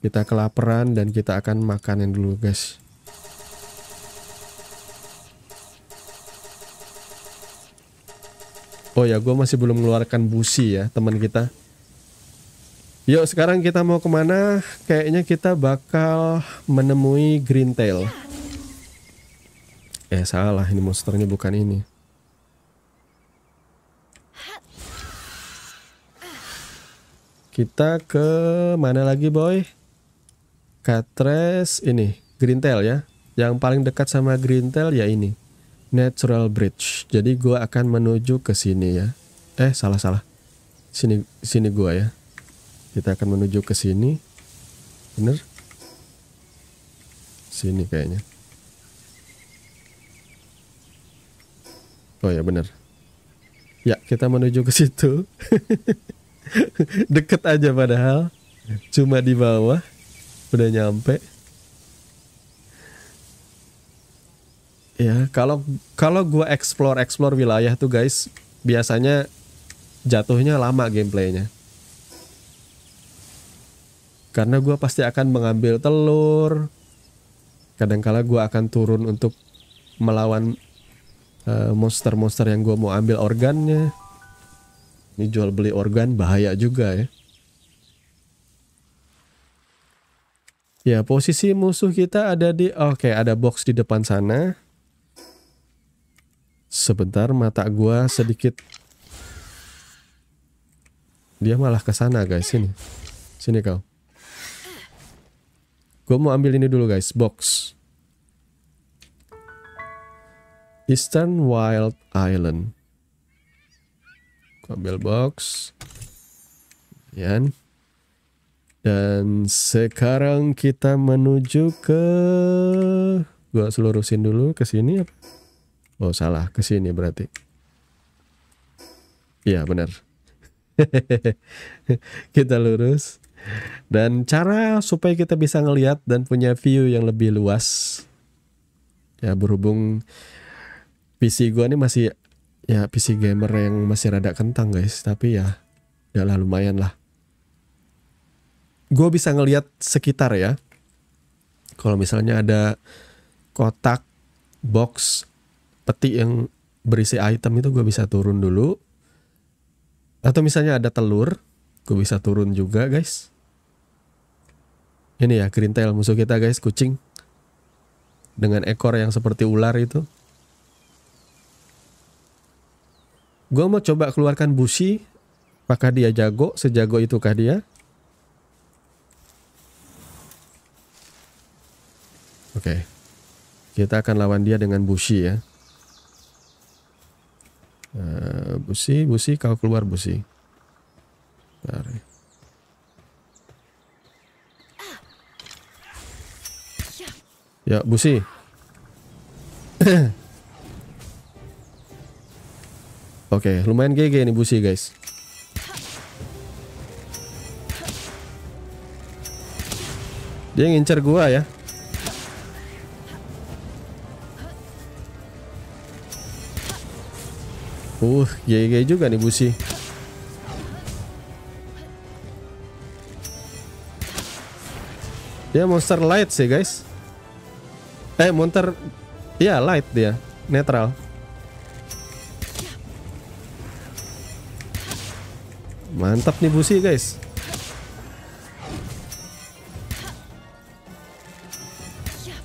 kita kelaparan dan kita akan makan yang dulu guys Oh ya, gue masih belum mengeluarkan busi ya, teman kita. Yuk, sekarang kita mau kemana? Kayaknya kita bakal menemui Green Tail. Eh, salah. Ini monsternya bukan ini. Kita ke mana lagi, boy? Katres ini, Greentail ya. Yang paling dekat sama Greentail ya ini. Natural Bridge. Jadi gua akan menuju ke sini ya. Eh, salah salah. Sini sini gua ya. Kita akan menuju ke sini. Bener? Sini kayaknya. Oh ya bener. Ya, kita menuju ke situ. Deket aja padahal. Cuma di bawah. Udah nyampe. Ya, kalau kalau gue explore explore wilayah tuh guys, biasanya jatuhnya lama gameplaynya. Karena gue pasti akan mengambil telur. Kadangkala gue akan turun untuk melawan eh, monster-monster uh, monster -monster yang gue mau ambil organnya. Ini jual beli organ bahaya juga ya. Ya, posisi musuh kita ada di oke, okay, ada box di depan sana. Sebentar, mata gua sedikit Dia malah ke sana, guys, sini. Sini kau. Gue mau ambil ini dulu, guys, box. Eastern Wild Island kabel box ya. dan sekarang kita menuju ke gua selurusin dulu ke sini oh salah ke sini berarti iya benar kita lurus dan cara supaya kita bisa ngelihat dan punya view yang lebih luas ya berhubung PC gua ini masih ya PC gamer yang masih rada kentang guys tapi ya udahlah lumayan lah gue bisa ngelihat sekitar ya kalau misalnya ada kotak box peti yang berisi item itu gue bisa turun dulu atau misalnya ada telur gue bisa turun juga guys ini ya green tail musuh kita guys kucing dengan ekor yang seperti ular itu gue mau coba keluarkan busi apakah dia jago sejago itukah dia oke kita akan lawan dia dengan busi ya eh, busi busi kau keluar busi Bentar. ya busi Oke, okay, lumayan GG nih busi guys. Dia ngincer gua ya. Uh, GG juga nih busi. Dia monster light sih guys. Eh, monster ya light dia, netral. Mantap nih busi guys.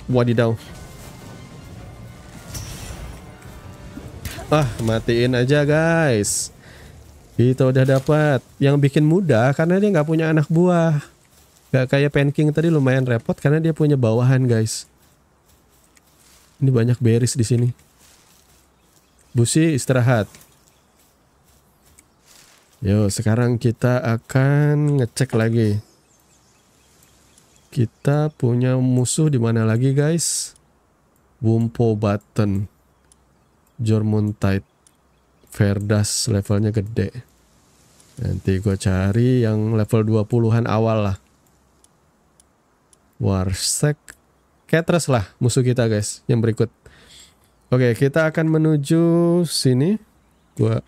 Wadidaw. Ah, matiin aja guys. Kita udah dapat. Yang bikin mudah karena dia nggak punya anak buah. nggak kayak Panking tadi lumayan repot karena dia punya bawahan guys. Ini banyak beris di sini. Busi istirahat. Yo, sekarang kita akan ngecek lagi. Kita punya musuh di mana lagi, guys? Wumpo Button. Jormuntide. Verdas levelnya gede. Nanti gue cari yang level 20-an awal lah. Warsek. Ketres lah musuh kita, guys. Yang berikut. Oke, kita akan menuju sini. Gua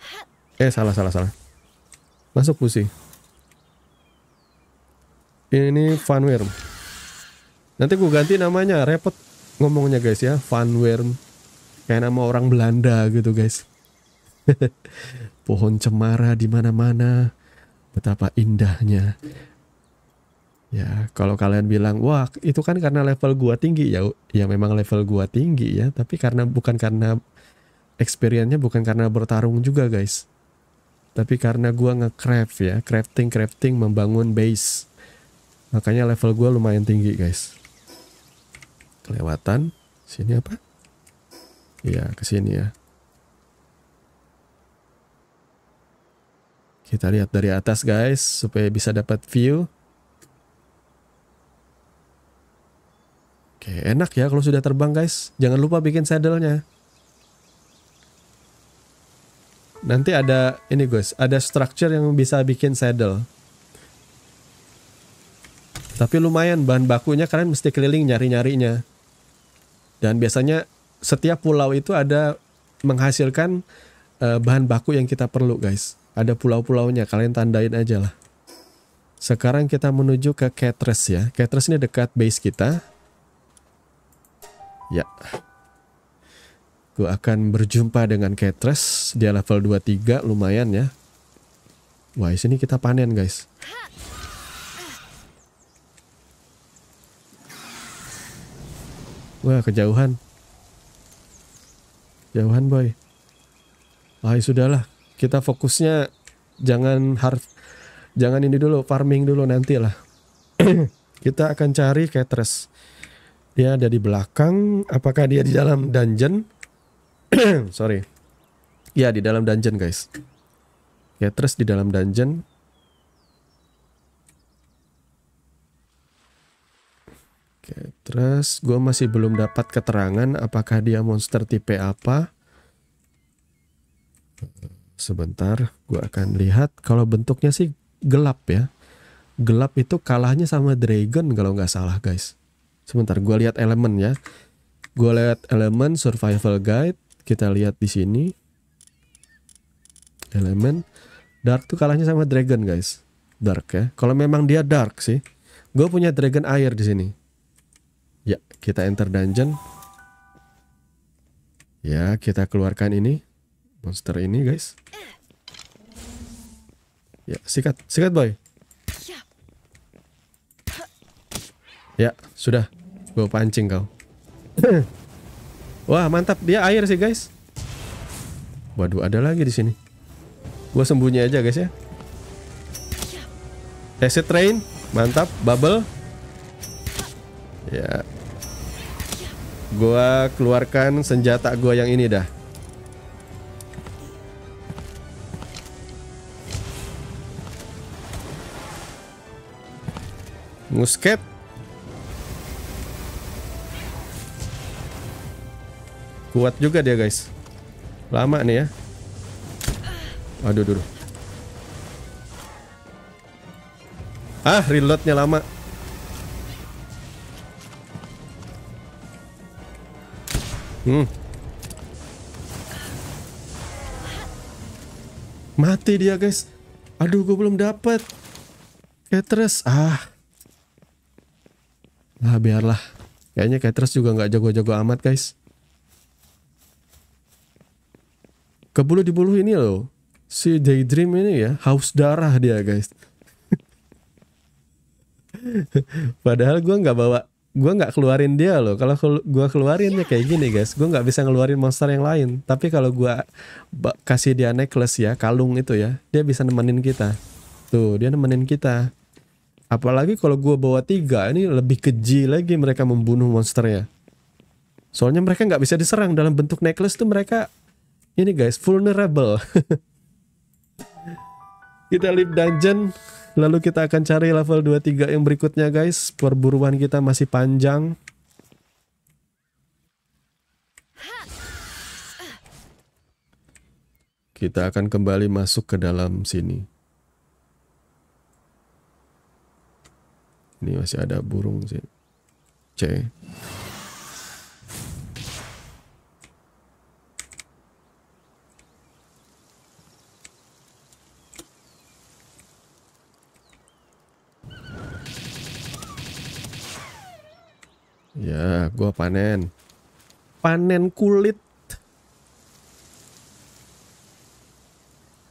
eh salah salah salah. Masuk busi. Ini funworm. Nanti gue ganti namanya, repot ngomongnya guys ya, funworm. Kayak nama orang Belanda gitu guys. Pohon cemara di mana-mana. Betapa indahnya. Ya, kalau kalian bilang, "Wah, itu kan karena level gua tinggi." Ya, ya memang level gua tinggi ya, tapi karena bukan karena experience-nya bukan karena bertarung juga, guys tapi karena gue ngecraft ya crafting crafting membangun base makanya level gue lumayan tinggi guys kelewatan sini apa iya kesini ya kita lihat dari atas guys supaya bisa dapat view Oke, enak ya kalau sudah terbang guys. Jangan lupa bikin saddlenya. Nanti ada ini guys, ada structure yang bisa bikin saddle. Tapi lumayan bahan bakunya kalian mesti keliling nyari-nyarinya. Dan biasanya setiap pulau itu ada menghasilkan uh, bahan baku yang kita perlu guys. Ada pulau-pulaunya, kalian tandain aja lah. Sekarang kita menuju ke Catres ya. Catres ini dekat base kita. Ya. Gue akan berjumpa dengan Catres dia level 23 lumayan ya. Wah, sini kita panen, guys. Wah, kejauhan. Jauhan, boy. Wah sudahlah. Kita fokusnya jangan hard jangan ini dulu farming dulu nanti lah. kita akan cari Catres Dia ada di belakang, apakah dia di dalam dungeon? sorry ya di dalam dungeon guys ya terus di dalam dungeon Oke, terus gue masih belum dapat keterangan apakah dia monster tipe apa. Sebentar, gue akan lihat. Kalau bentuknya sih gelap ya. Gelap itu kalahnya sama dragon kalau nggak salah guys. Sebentar, gue lihat elemen ya. Gue lihat elemen survival guide kita lihat di sini elemen dark tuh kalahnya sama dragon guys dark ya kalau memang dia dark sih gue punya dragon air di sini ya kita enter dungeon ya kita keluarkan ini monster ini guys ya sikat sikat boy ya sudah gue pancing kau Wah, mantap. Dia air sih, guys. Waduh, ada lagi di sini. Gua sembunyi aja, guys ya. Acid Rain, mantap. Bubble. Ya. Gua keluarkan senjata gua yang ini dah. Musket Kuat juga dia guys. Lama nih ya. Aduh, dulu. Ah, reloadnya lama. Hmm. Mati dia guys. Aduh, gue belum dapet. Ketres, ah. Nah biarlah. Kayaknya Ketres juga nggak jago-jago amat guys. Kebulu di bulu ini loh. Si Daydream ini ya, haus darah dia guys. Padahal gue nggak bawa, gue nggak keluarin dia loh. Kalau gue keluarin ya kayak gini guys, gue nggak bisa ngeluarin monster yang lain. Tapi kalau gue kasih dia necklace ya, kalung itu ya, dia bisa nemenin kita. Tuh, dia nemenin kita. Apalagi kalau gue bawa tiga, ini lebih keji lagi mereka membunuh monsternya. Soalnya mereka nggak bisa diserang dalam bentuk necklace tuh mereka ini guys vulnerable kita leave dungeon lalu kita akan cari level 23 yang berikutnya guys perburuan kita masih panjang kita akan kembali masuk ke dalam sini ini masih ada burung sih C gua panen. Panen kulit.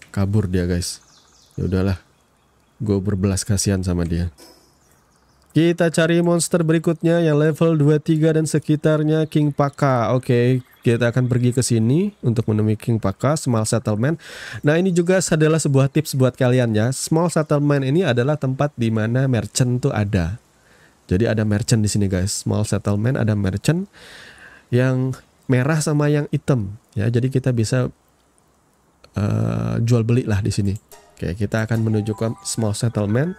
Kabur dia, guys. Ya udahlah. Gue berbelas kasihan sama dia. Kita cari monster berikutnya yang level 23 dan sekitarnya King Paka. Oke, okay, kita akan pergi ke sini untuk menemui King Paka Small Settlement. Nah, ini juga adalah sebuah tips buat kalian ya. Small Settlement ini adalah tempat di mana merchant tuh ada. Jadi ada merchant di sini guys, small settlement ada merchant yang merah sama yang hitam ya. Jadi kita bisa uh, jual beli lah di sini. Oke, kita akan menuju ke small settlement.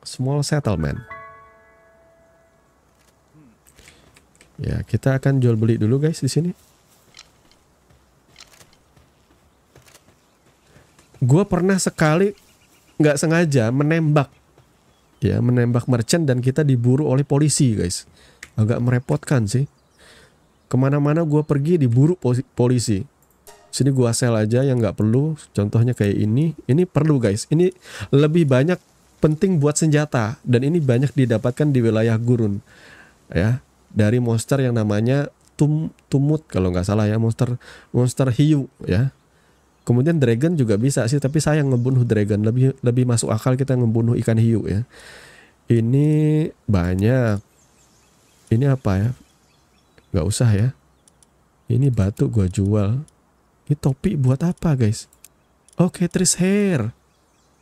Small settlement. Ya, kita akan jual beli dulu guys di sini. Gue pernah sekali nggak sengaja menembak ya menembak merchant dan kita diburu oleh polisi guys agak merepotkan sih kemana-mana gue pergi diburu polisi sini gue sel aja yang nggak perlu contohnya kayak ini ini perlu guys ini lebih banyak penting buat senjata dan ini banyak didapatkan di wilayah gurun ya dari monster yang namanya tum tumut kalau nggak salah ya monster monster hiu ya Kemudian dragon juga bisa sih, tapi saya ngebunuh dragon lebih lebih masuk akal kita ngebunuh ikan hiu ya. Ini banyak. Ini apa ya? Gak usah ya. Ini batu gua jual. Ini topi buat apa guys? Oh Catrice hair.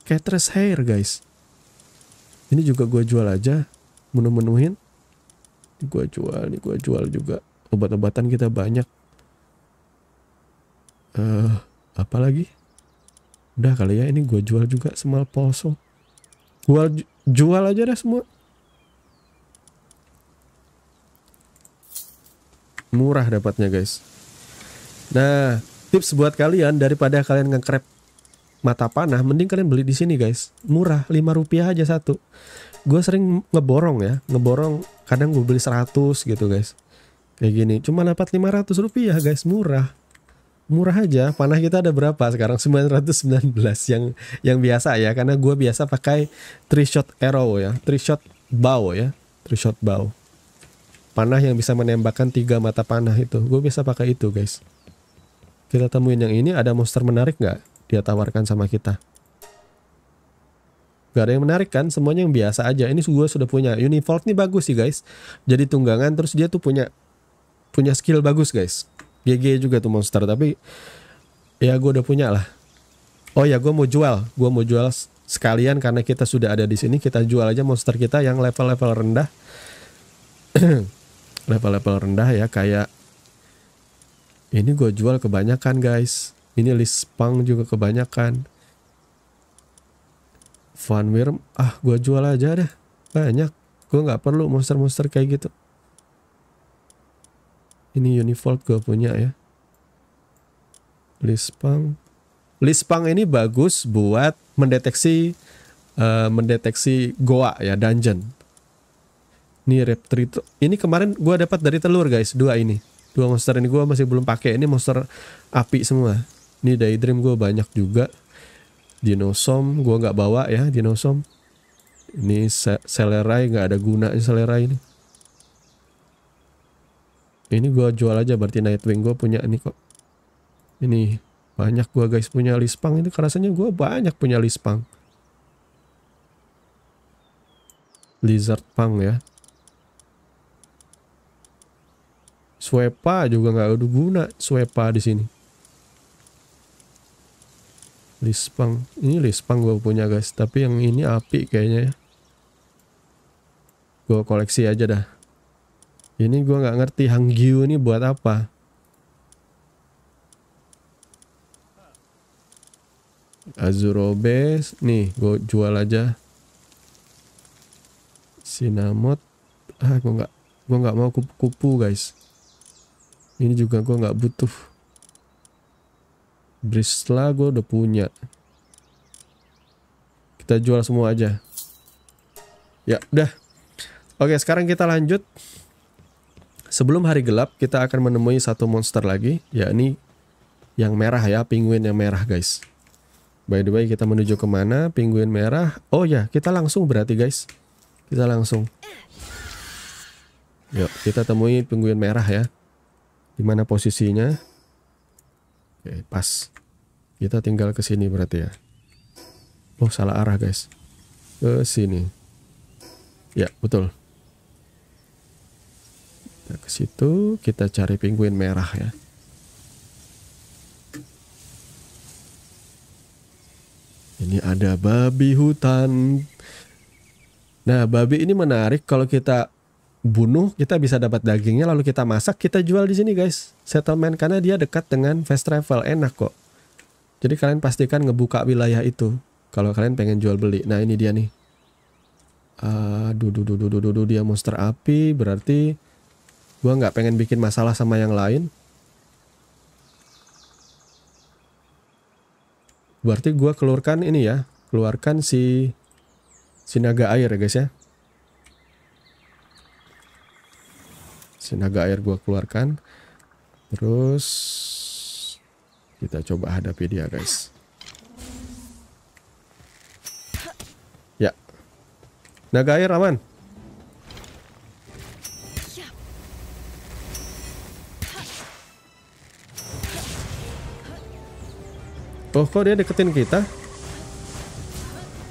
Catrice hair guys. Ini juga gua jual aja. Menu-menuhin. Gua jual, ini gua jual juga. Obat-obatan kita banyak. Uh, apa lagi udah kali ya ini gue jual juga semua poso jual jual aja deh semua murah dapatnya guys nah tips buat kalian daripada kalian ngekrep mata panah mending kalian beli di sini guys murah 5 rupiah aja satu gue sering ngeborong ya ngeborong kadang gue beli 100 gitu guys kayak gini cuma dapat 500 rupiah guys murah murah aja panah kita ada berapa sekarang 919 yang yang biasa ya karena gue biasa pakai three shot arrow ya three shot bow ya three shot bow panah yang bisa menembakkan tiga mata panah itu gue bisa pakai itu guys kita temuin yang ini ada monster menarik nggak dia tawarkan sama kita Gak ada yang menarik kan semuanya yang biasa aja ini gue sudah punya univolt nih bagus sih guys jadi tunggangan terus dia tuh punya punya skill bagus guys GG juga tuh monster tapi ya gue udah punya lah oh ya gue mau jual gue mau jual sekalian karena kita sudah ada di sini kita jual aja monster kita yang level-level rendah level-level rendah ya kayak ini gue jual kebanyakan guys ini list pang juga kebanyakan funworm ah gue jual aja deh banyak gue nggak perlu monster-monster kayak gitu ini Unifold gue punya ya Lispang Lispang ini bagus buat mendeteksi uh, mendeteksi goa ya dungeon ini reptil itu ini kemarin gue dapat dari telur guys dua ini dua monster ini gue masih belum pakai ini monster api semua ini daydream gue banyak juga dinosom gue nggak bawa ya dinosom ini selerai nggak ada gunanya selerai ini ini gue jual aja berarti Nightwing gue punya ini kok ini banyak gue guys punya lispang ini rasanya gue banyak punya lispang lizard pang ya swepa juga nggak ada guna swepa di sini lispang ini lispang gue punya guys tapi yang ini api kayaknya ya gue koleksi aja dah ini gue nggak ngerti Hangyu ini buat apa. Azurobes, nih gue jual aja. Sinamot, ah gue nggak gue nggak mau kupu-kupu guys. Ini juga gue nggak butuh. Brisla gue udah punya. Kita jual semua aja. Ya udah. Oke sekarang kita lanjut Sebelum hari gelap, kita akan menemui satu monster lagi, yakni yang merah ya, penguin yang merah guys. By the way, kita menuju kemana? Penguin merah. Oh ya, kita langsung berarti guys. Kita langsung. Yuk, kita temui penguin merah ya. Dimana posisinya? Oke, pas. Kita tinggal ke sini berarti ya. Oh, salah arah guys. Ke sini. Ya, betul. Kita nah, ke situ, kita cari penguin merah ya. Ini ada babi hutan. Nah, babi ini menarik kalau kita bunuh kita bisa dapat dagingnya lalu kita masak kita jual di sini guys settlement karena dia dekat dengan fast travel enak kok jadi kalian pastikan ngebuka wilayah itu kalau kalian pengen jual beli nah ini dia nih aduh duh duh duh duh dia monster api berarti gue nggak pengen bikin masalah sama yang lain berarti gue keluarkan ini ya keluarkan si si naga air ya guys ya si naga air gue keluarkan terus kita coba hadapi dia guys ya naga air aman Oh kok dia deketin kita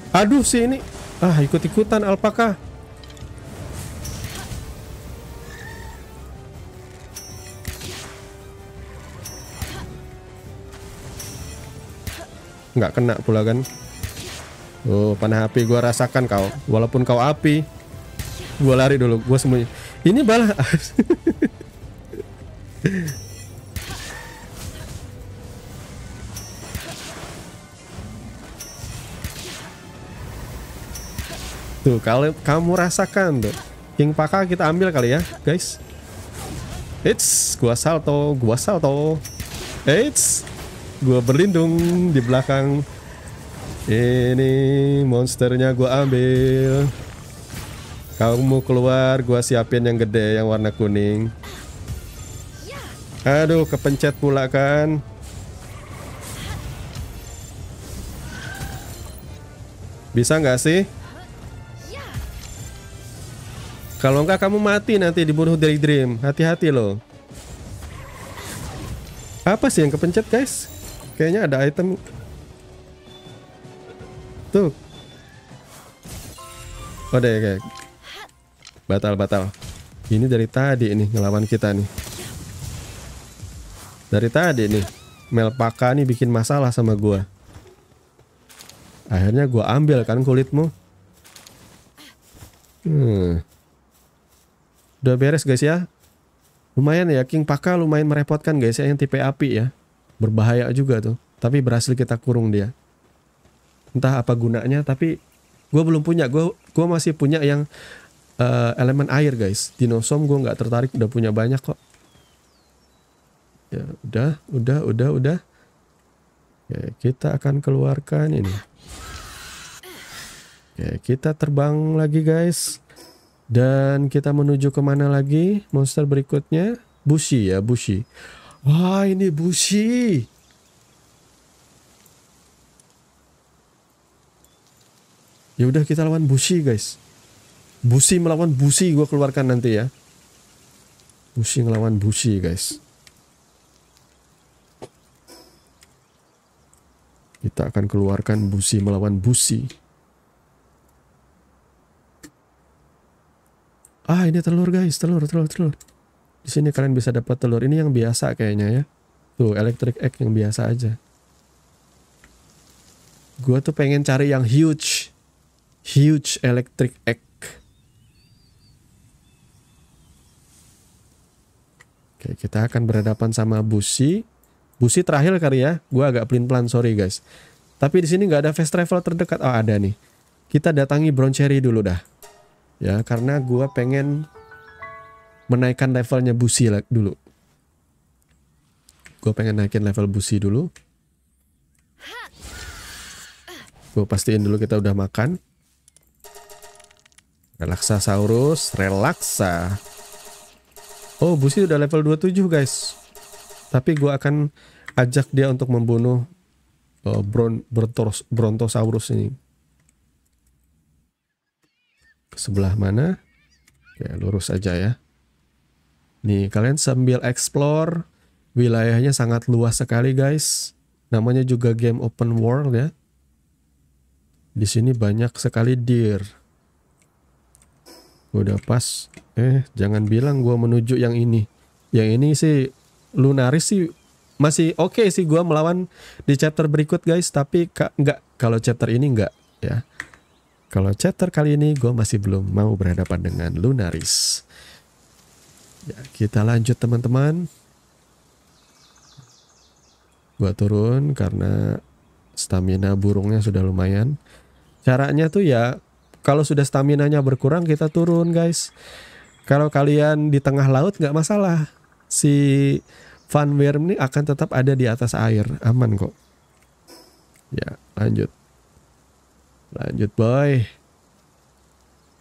aduh sih ini ah ikut-ikutan alpaka nggak kena pula kan Oh, panah api gua rasakan kau. Walaupun kau api, Gue lari dulu, Gue sembunyi. Ini balas. Tuh, kalau kamu rasakan tuh. King Paka kita ambil kali ya, guys. It's gua salto, gua salto. It's gua berlindung di belakang. Ini monsternya gua ambil. Kamu keluar, gua siapin yang gede yang warna kuning. Aduh, kepencet pula kan. Bisa nggak sih? Kalau enggak kamu mati nanti dibunuh dari Dream. Hati-hati loh. Apa sih yang kepencet guys? Kayaknya ada item. Tuh. Oh oke. batal batal. Ini dari tadi nih ngelawan kita nih. Dari tadi nih Melpaka nih bikin masalah sama gua. Akhirnya gua ambil kan kulitmu. Hmm. Udah beres guys ya. Lumayan ya King Paka lumayan merepotkan guys ya yang tipe api ya. Berbahaya juga tuh. Tapi berhasil kita kurung dia. Entah apa gunanya tapi gue belum punya. Gue gua masih punya yang uh, elemen air guys. Dinosom gue nggak tertarik udah punya banyak kok. Ya udah udah udah udah. Oke, kita akan keluarkan ini. Oke, kita terbang lagi guys. Dan kita menuju kemana lagi? Monster berikutnya? Busi ya, Busi. Wah, ini Busi. Ya udah kita lawan Busi guys. Busi melawan Busi. gue keluarkan nanti ya. Busi ngelawan Busi guys. Kita akan keluarkan Busi melawan Busi. Ah, ini telur guys, telur, telur, telur. Di sini kalian bisa dapat telur. Ini yang biasa kayaknya ya. Tuh, electric egg yang biasa aja. Gua tuh pengen cari yang huge. Huge electric egg. Oke, kita akan berhadapan sama busi. Busi terakhir kali ya. Gua agak pelin-pelan, sorry guys. Tapi di sini nggak ada fast travel terdekat. Oh, ada nih. Kita datangi Brown Cherry dulu dah ya karena gue pengen menaikkan levelnya busi dulu gue pengen naikin level busi dulu gue pastiin dulu kita udah makan saurus, relaksa Oh, Busi udah level 27, guys. Tapi gue akan ajak dia untuk membunuh uh, Bron Brontos Brontosaurus ini ke sebelah mana. ya lurus aja ya. Nih, kalian sambil explore, wilayahnya sangat luas sekali guys. Namanya juga game open world ya. Di sini banyak sekali deer. Udah pas. Eh, jangan bilang gua menuju yang ini. Yang ini sih Lunaris sih masih oke okay sih gua melawan di chapter berikut guys, tapi nggak kalau chapter ini nggak ya. Kalau chapter kali ini gue masih belum mau berhadapan dengan Lunaris. Ya, kita lanjut teman-teman. Gue turun karena stamina burungnya sudah lumayan. Caranya tuh ya kalau sudah stamina nya berkurang kita turun guys. Kalau kalian di tengah laut nggak masalah. Si Van Worm ini akan tetap ada di atas air, aman kok. Ya, lanjut. Lanjut boy.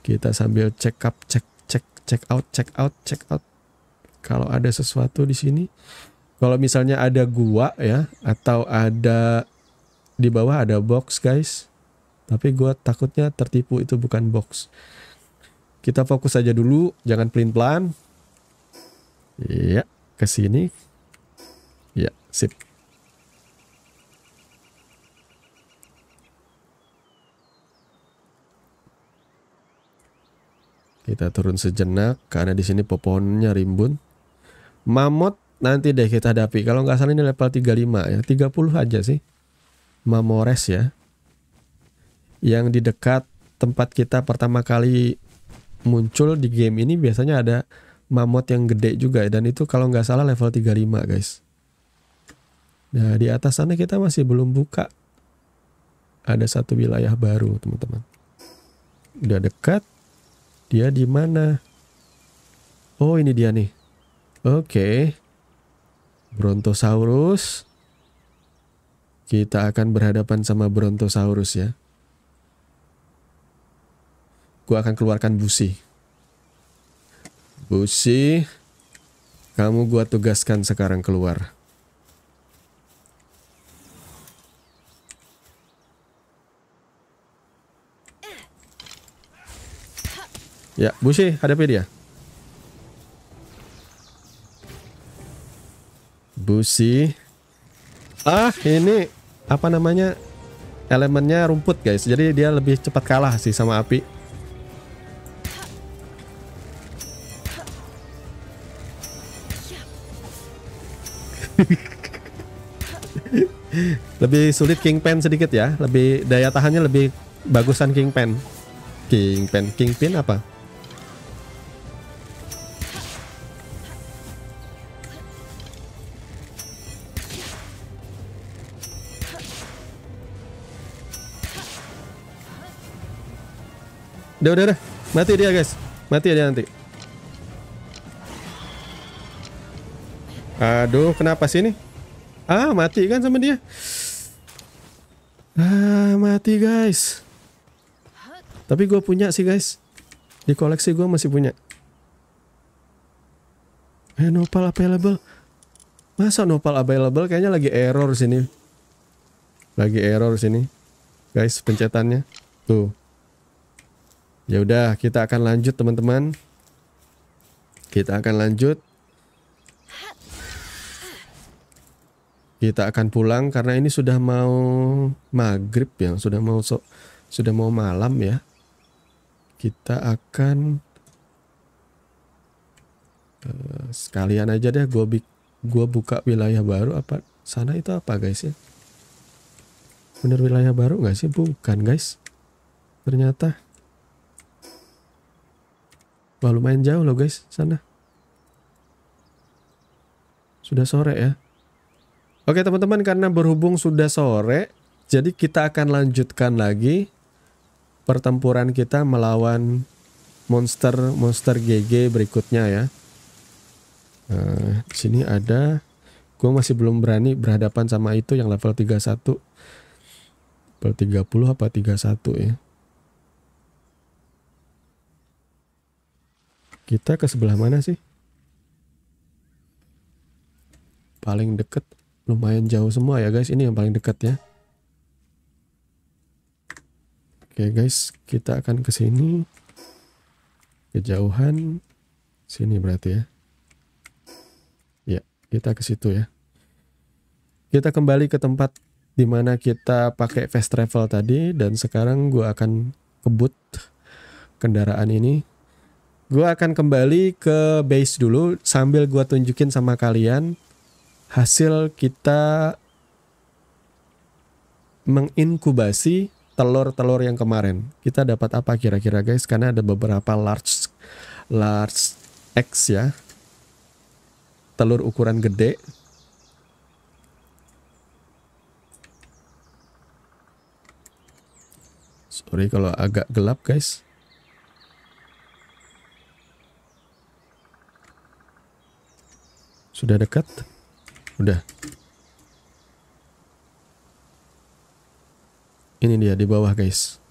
Kita sambil check up, check check check out, check out, check out. Kalau ada sesuatu di sini, kalau misalnya ada gua ya atau ada di bawah ada box guys. Tapi gua takutnya tertipu itu bukan box. Kita fokus saja dulu, jangan pelin-pelan. Iya, ke sini. Ya, sip. Kita turun sejenak karena di sini pepohonnya rimbun. Mamot nanti deh kita hadapi. Kalau nggak salah ini level 35 ya. 30 aja sih. Mamores ya. Yang di dekat tempat kita pertama kali muncul di game ini biasanya ada mamot yang gede juga dan itu kalau nggak salah level 35 guys. Nah di atas sana kita masih belum buka. Ada satu wilayah baru teman-teman. Udah dekat dia di mana? Oh, ini dia nih. Oke. Okay. Brontosaurus. Kita akan berhadapan sama Brontosaurus ya. Gua akan keluarkan busi. Busi, kamu gua tugaskan sekarang keluar. Ya, busi hadapi dia. Busi. Ah, ini apa namanya? Elemennya rumput, guys. Jadi dia lebih cepat kalah sih sama api. lebih sulit kingpin sedikit ya. Lebih daya tahannya lebih bagusan kingpin. Kingpin, kingpin apa? Udah, udah, udah. Mati dia, guys. Mati dia nanti. Aduh, kenapa sih ini? Ah, mati kan sama dia. Ah, mati, guys. Tapi gue punya sih, guys. Di koleksi gue masih punya. Eh, nopal available. Masa nopal available? Kayaknya lagi error sini. Lagi error sini. Guys, pencetannya. Tuh. Ya udah, kita akan lanjut teman-teman. Kita akan lanjut. Kita akan pulang karena ini sudah mau maghrib ya, sudah mau so, sudah mau malam ya. Kita akan uh, sekalian aja deh gue bik gua buka wilayah baru apa sana itu apa guys ya? Bener wilayah baru nggak sih? Bukan guys. Ternyata Wah lumayan jauh loh guys sana. Sudah sore ya. Oke teman-teman karena berhubung sudah sore, jadi kita akan lanjutkan lagi pertempuran kita melawan monster monster GG berikutnya ya. Nah, di sini ada gue masih belum berani berhadapan sama itu yang level 31 level 30 apa 31 ya Kita ke sebelah mana sih? Paling deket. Lumayan jauh semua ya guys. Ini yang paling dekat ya. Oke guys, kita akan ke sini. Kejauhan sini berarti ya. Ya, kita ke situ ya. Kita kembali ke tempat di mana kita pakai fast travel tadi dan sekarang gue akan kebut kendaraan ini gue akan kembali ke base dulu sambil gue tunjukin sama kalian hasil kita menginkubasi telur-telur yang kemarin. Kita dapat apa kira-kira guys? Karena ada beberapa large large X ya. Telur ukuran gede. Sorry kalau agak gelap guys. Sudah dekat? Udah. Ini dia di bawah guys.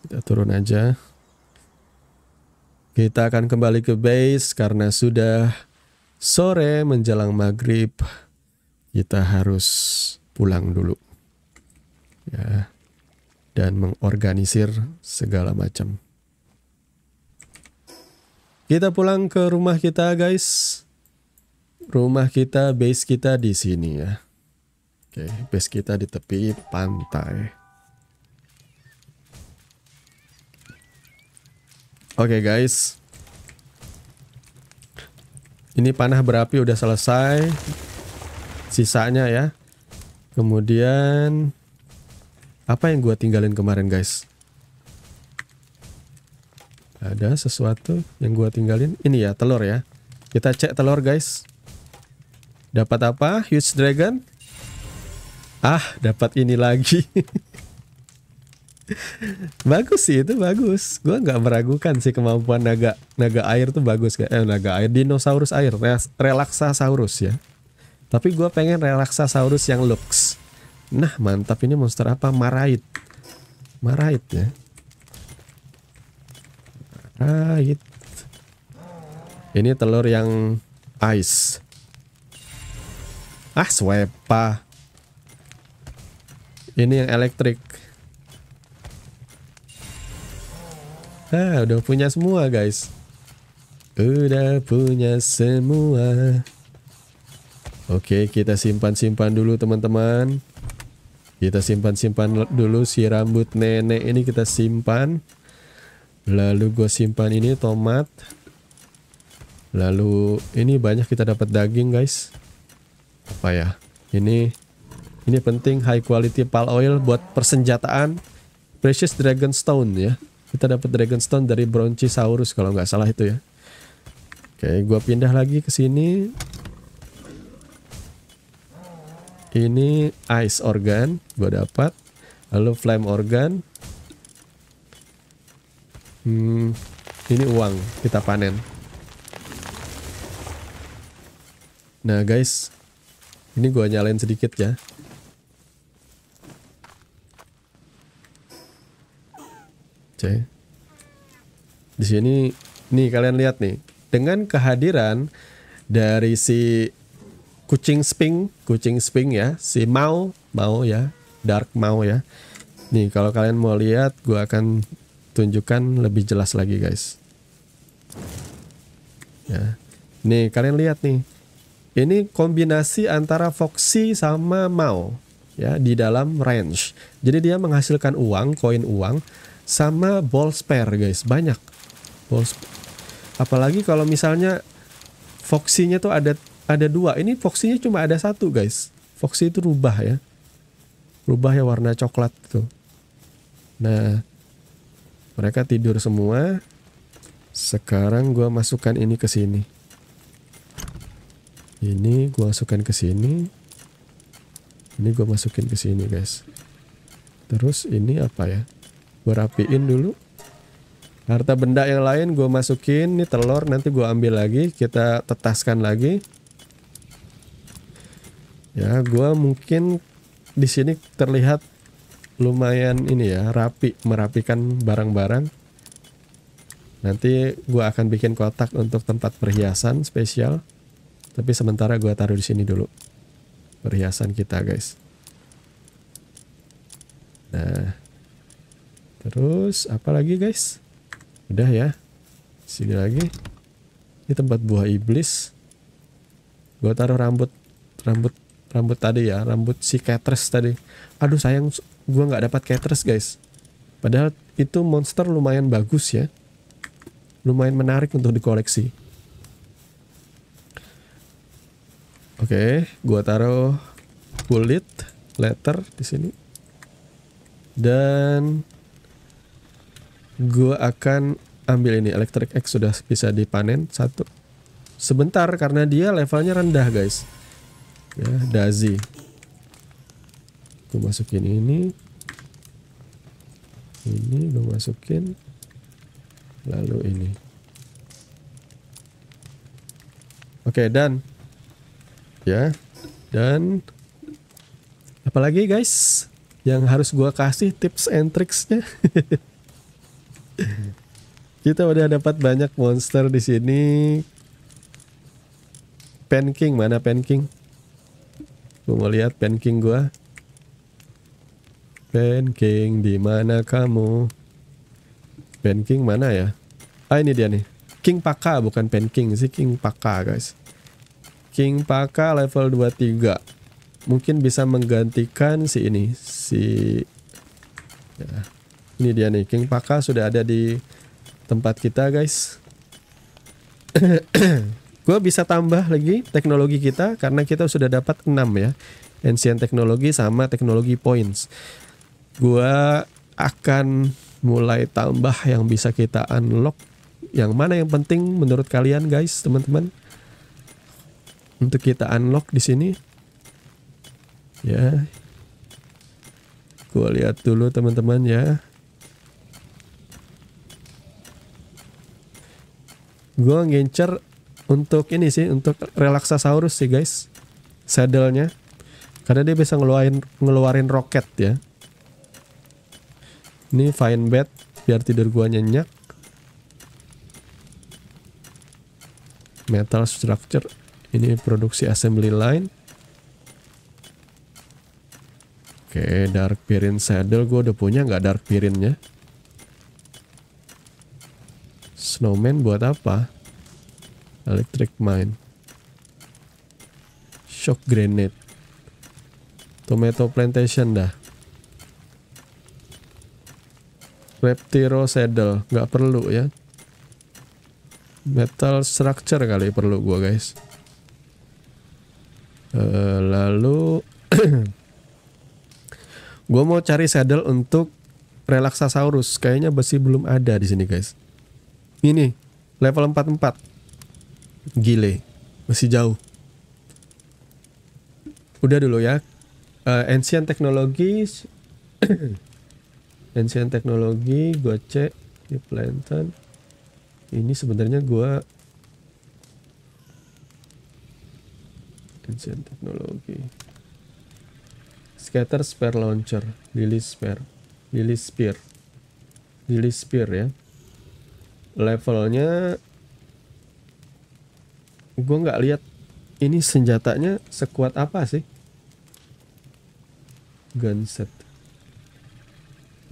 Kita turun aja. Kita akan kembali ke base karena sudah sore menjelang maghrib. Kita harus pulang dulu. Ya. Dan mengorganisir segala macam. Kita pulang ke rumah kita guys rumah kita, base kita di sini ya. Oke, base kita di tepi pantai. Oke guys. Ini panah berapi udah selesai. Sisanya ya. Kemudian apa yang gua tinggalin kemarin guys? Ada sesuatu yang gua tinggalin. Ini ya telur ya. Kita cek telur guys. Dapat apa? Huge Dragon? Ah, dapat ini lagi. bagus sih itu bagus. Gua nggak meragukan sih kemampuan naga naga air tuh bagus kayak eh, naga air dinosaurus air relaksasaurus ya. Tapi gue pengen relaksasaurus yang lux. Nah, mantap ini monster apa? Marait. Marait ya. Marait. Ini telur yang ice. Ah, swepa. Ini yang elektrik. Ah, udah punya semua, guys. Udah punya semua. Oke, kita simpan-simpan dulu, teman-teman. Kita simpan-simpan dulu si rambut nenek ini kita simpan. Lalu gue simpan ini tomat. Lalu ini banyak kita dapat daging, guys apa ya ini ini penting high quality pal oil buat persenjataan precious dragon stone ya kita dapat dragon stone dari bronchi saurus kalau nggak salah itu ya oke gua pindah lagi ke sini ini ice organ gua dapat lalu flame organ hmm, ini uang kita panen nah guys ini gua nyalain sedikit ya. C. Di sini nih kalian lihat nih, dengan kehadiran dari si kucing sping, kucing sping ya, si mau, mau ya, dark mau ya. Nih kalau kalian mau lihat gua akan tunjukkan lebih jelas lagi guys. Ya. Nih kalian lihat nih ini kombinasi antara Foxy sama Mao ya di dalam range. Jadi dia menghasilkan uang, koin uang sama ball spare guys, banyak. Ball Apalagi kalau misalnya Foxy-nya tuh ada ada dua. Ini Foxy-nya cuma ada satu guys. Foxy itu rubah ya. Rubah ya warna coklat tuh. Nah, mereka tidur semua. Sekarang gue masukkan ini ke sini ini gue masukkan ke sini ini gue masukin ke sini guys terus ini apa ya gue rapiin dulu harta benda yang lain gue masukin ini telur nanti gue ambil lagi kita tetaskan lagi ya gue mungkin di sini terlihat lumayan ini ya rapi merapikan barang-barang nanti gue akan bikin kotak untuk tempat perhiasan spesial tapi sementara gue taruh di sini dulu. Perhiasan kita, guys. Nah. Terus apa lagi, guys? Udah ya. Sini lagi. Ini tempat buah iblis. Gue taruh rambut rambut rambut tadi ya, rambut si Catres tadi. Aduh sayang gue nggak dapat Catres, guys. Padahal itu monster lumayan bagus ya. Lumayan menarik untuk dikoleksi. Oke, okay, gua taruh bullet letter di sini. Dan gua akan ambil ini electric X sudah bisa dipanen satu. Sebentar karena dia levelnya rendah, guys. Ya, Dazi. gua masukin ini. Ini gue masukin. Lalu ini. Oke, okay, dan ya. Dan apalagi guys yang harus gua kasih tips and tricksnya. Kita udah dapat banyak monster di sini. Penking mana Penking? Gue mau lihat Penking gua. Penking di mana kamu? Penking mana ya? Ah ini dia nih. King Paka bukan Penking sih King Paka guys. King Paka level 23. Mungkin bisa menggantikan si ini, si ya. Ini dia nih, King Paka sudah ada di tempat kita, guys. Gue bisa tambah lagi teknologi kita karena kita sudah dapat 6 ya. Ancient teknologi sama teknologi points. Gue akan mulai tambah yang bisa kita unlock. Yang mana yang penting menurut kalian guys, teman-teman? untuk kita unlock di sini. Ya. Gua lihat dulu teman-teman ya. Gua ngincer untuk ini sih untuk relaxasaurus sih guys. Saddlenya. Karena dia bisa ngeluarin ngeluarin roket ya. Ini fine bed biar tidur gua nyenyak. Metal structure ini produksi assembly line. Oke, dark pirin saddle gue udah punya nggak dark pirinnya? Snowman buat apa? Electric mine. Shock grenade. Tomato plantation dah. Reptiro saddle nggak perlu ya. Metal structure kali perlu gua guys. Eh, lalu gue mau cari saddle untuk Relaxasaurus. Kayaknya besi belum ada di sini guys. Ini level 44. Gile. Masih jauh. Udah dulu ya. Uh, eh, ancient teknologi ancient technology gue cek di Planton. Ini sebenarnya gue Desain teknologi. Scatter Spare Launcher, Lily Spare, Lily Spear, Lily Spear ya. Levelnya, gue nggak lihat ini senjatanya sekuat apa sih? Gunset.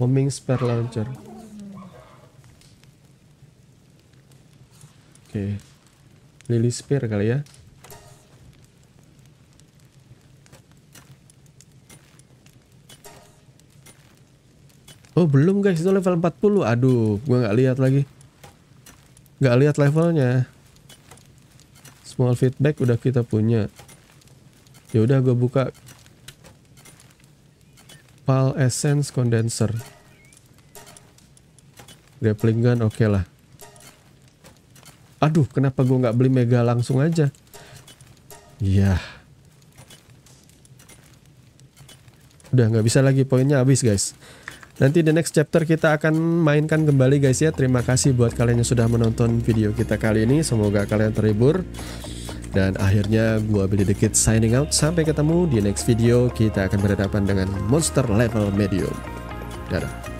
Homing Spare Launcher. Oke. Okay. Lily Spear kali ya. Oh belum guys itu level 40 Aduh gue gak lihat lagi Gak lihat levelnya Small feedback udah kita punya ya udah gue buka Pal Essence Condenser Grappling Gun oke okay lah Aduh kenapa gue gak beli Mega langsung aja Iya Udah gak bisa lagi poinnya habis guys Nanti di next chapter kita akan mainkan kembali guys ya. Terima kasih buat kalian yang sudah menonton video kita kali ini. Semoga kalian terhibur. Dan akhirnya gua beli dikit signing out. Sampai ketemu di next video kita akan berhadapan dengan monster level medium. Dadah.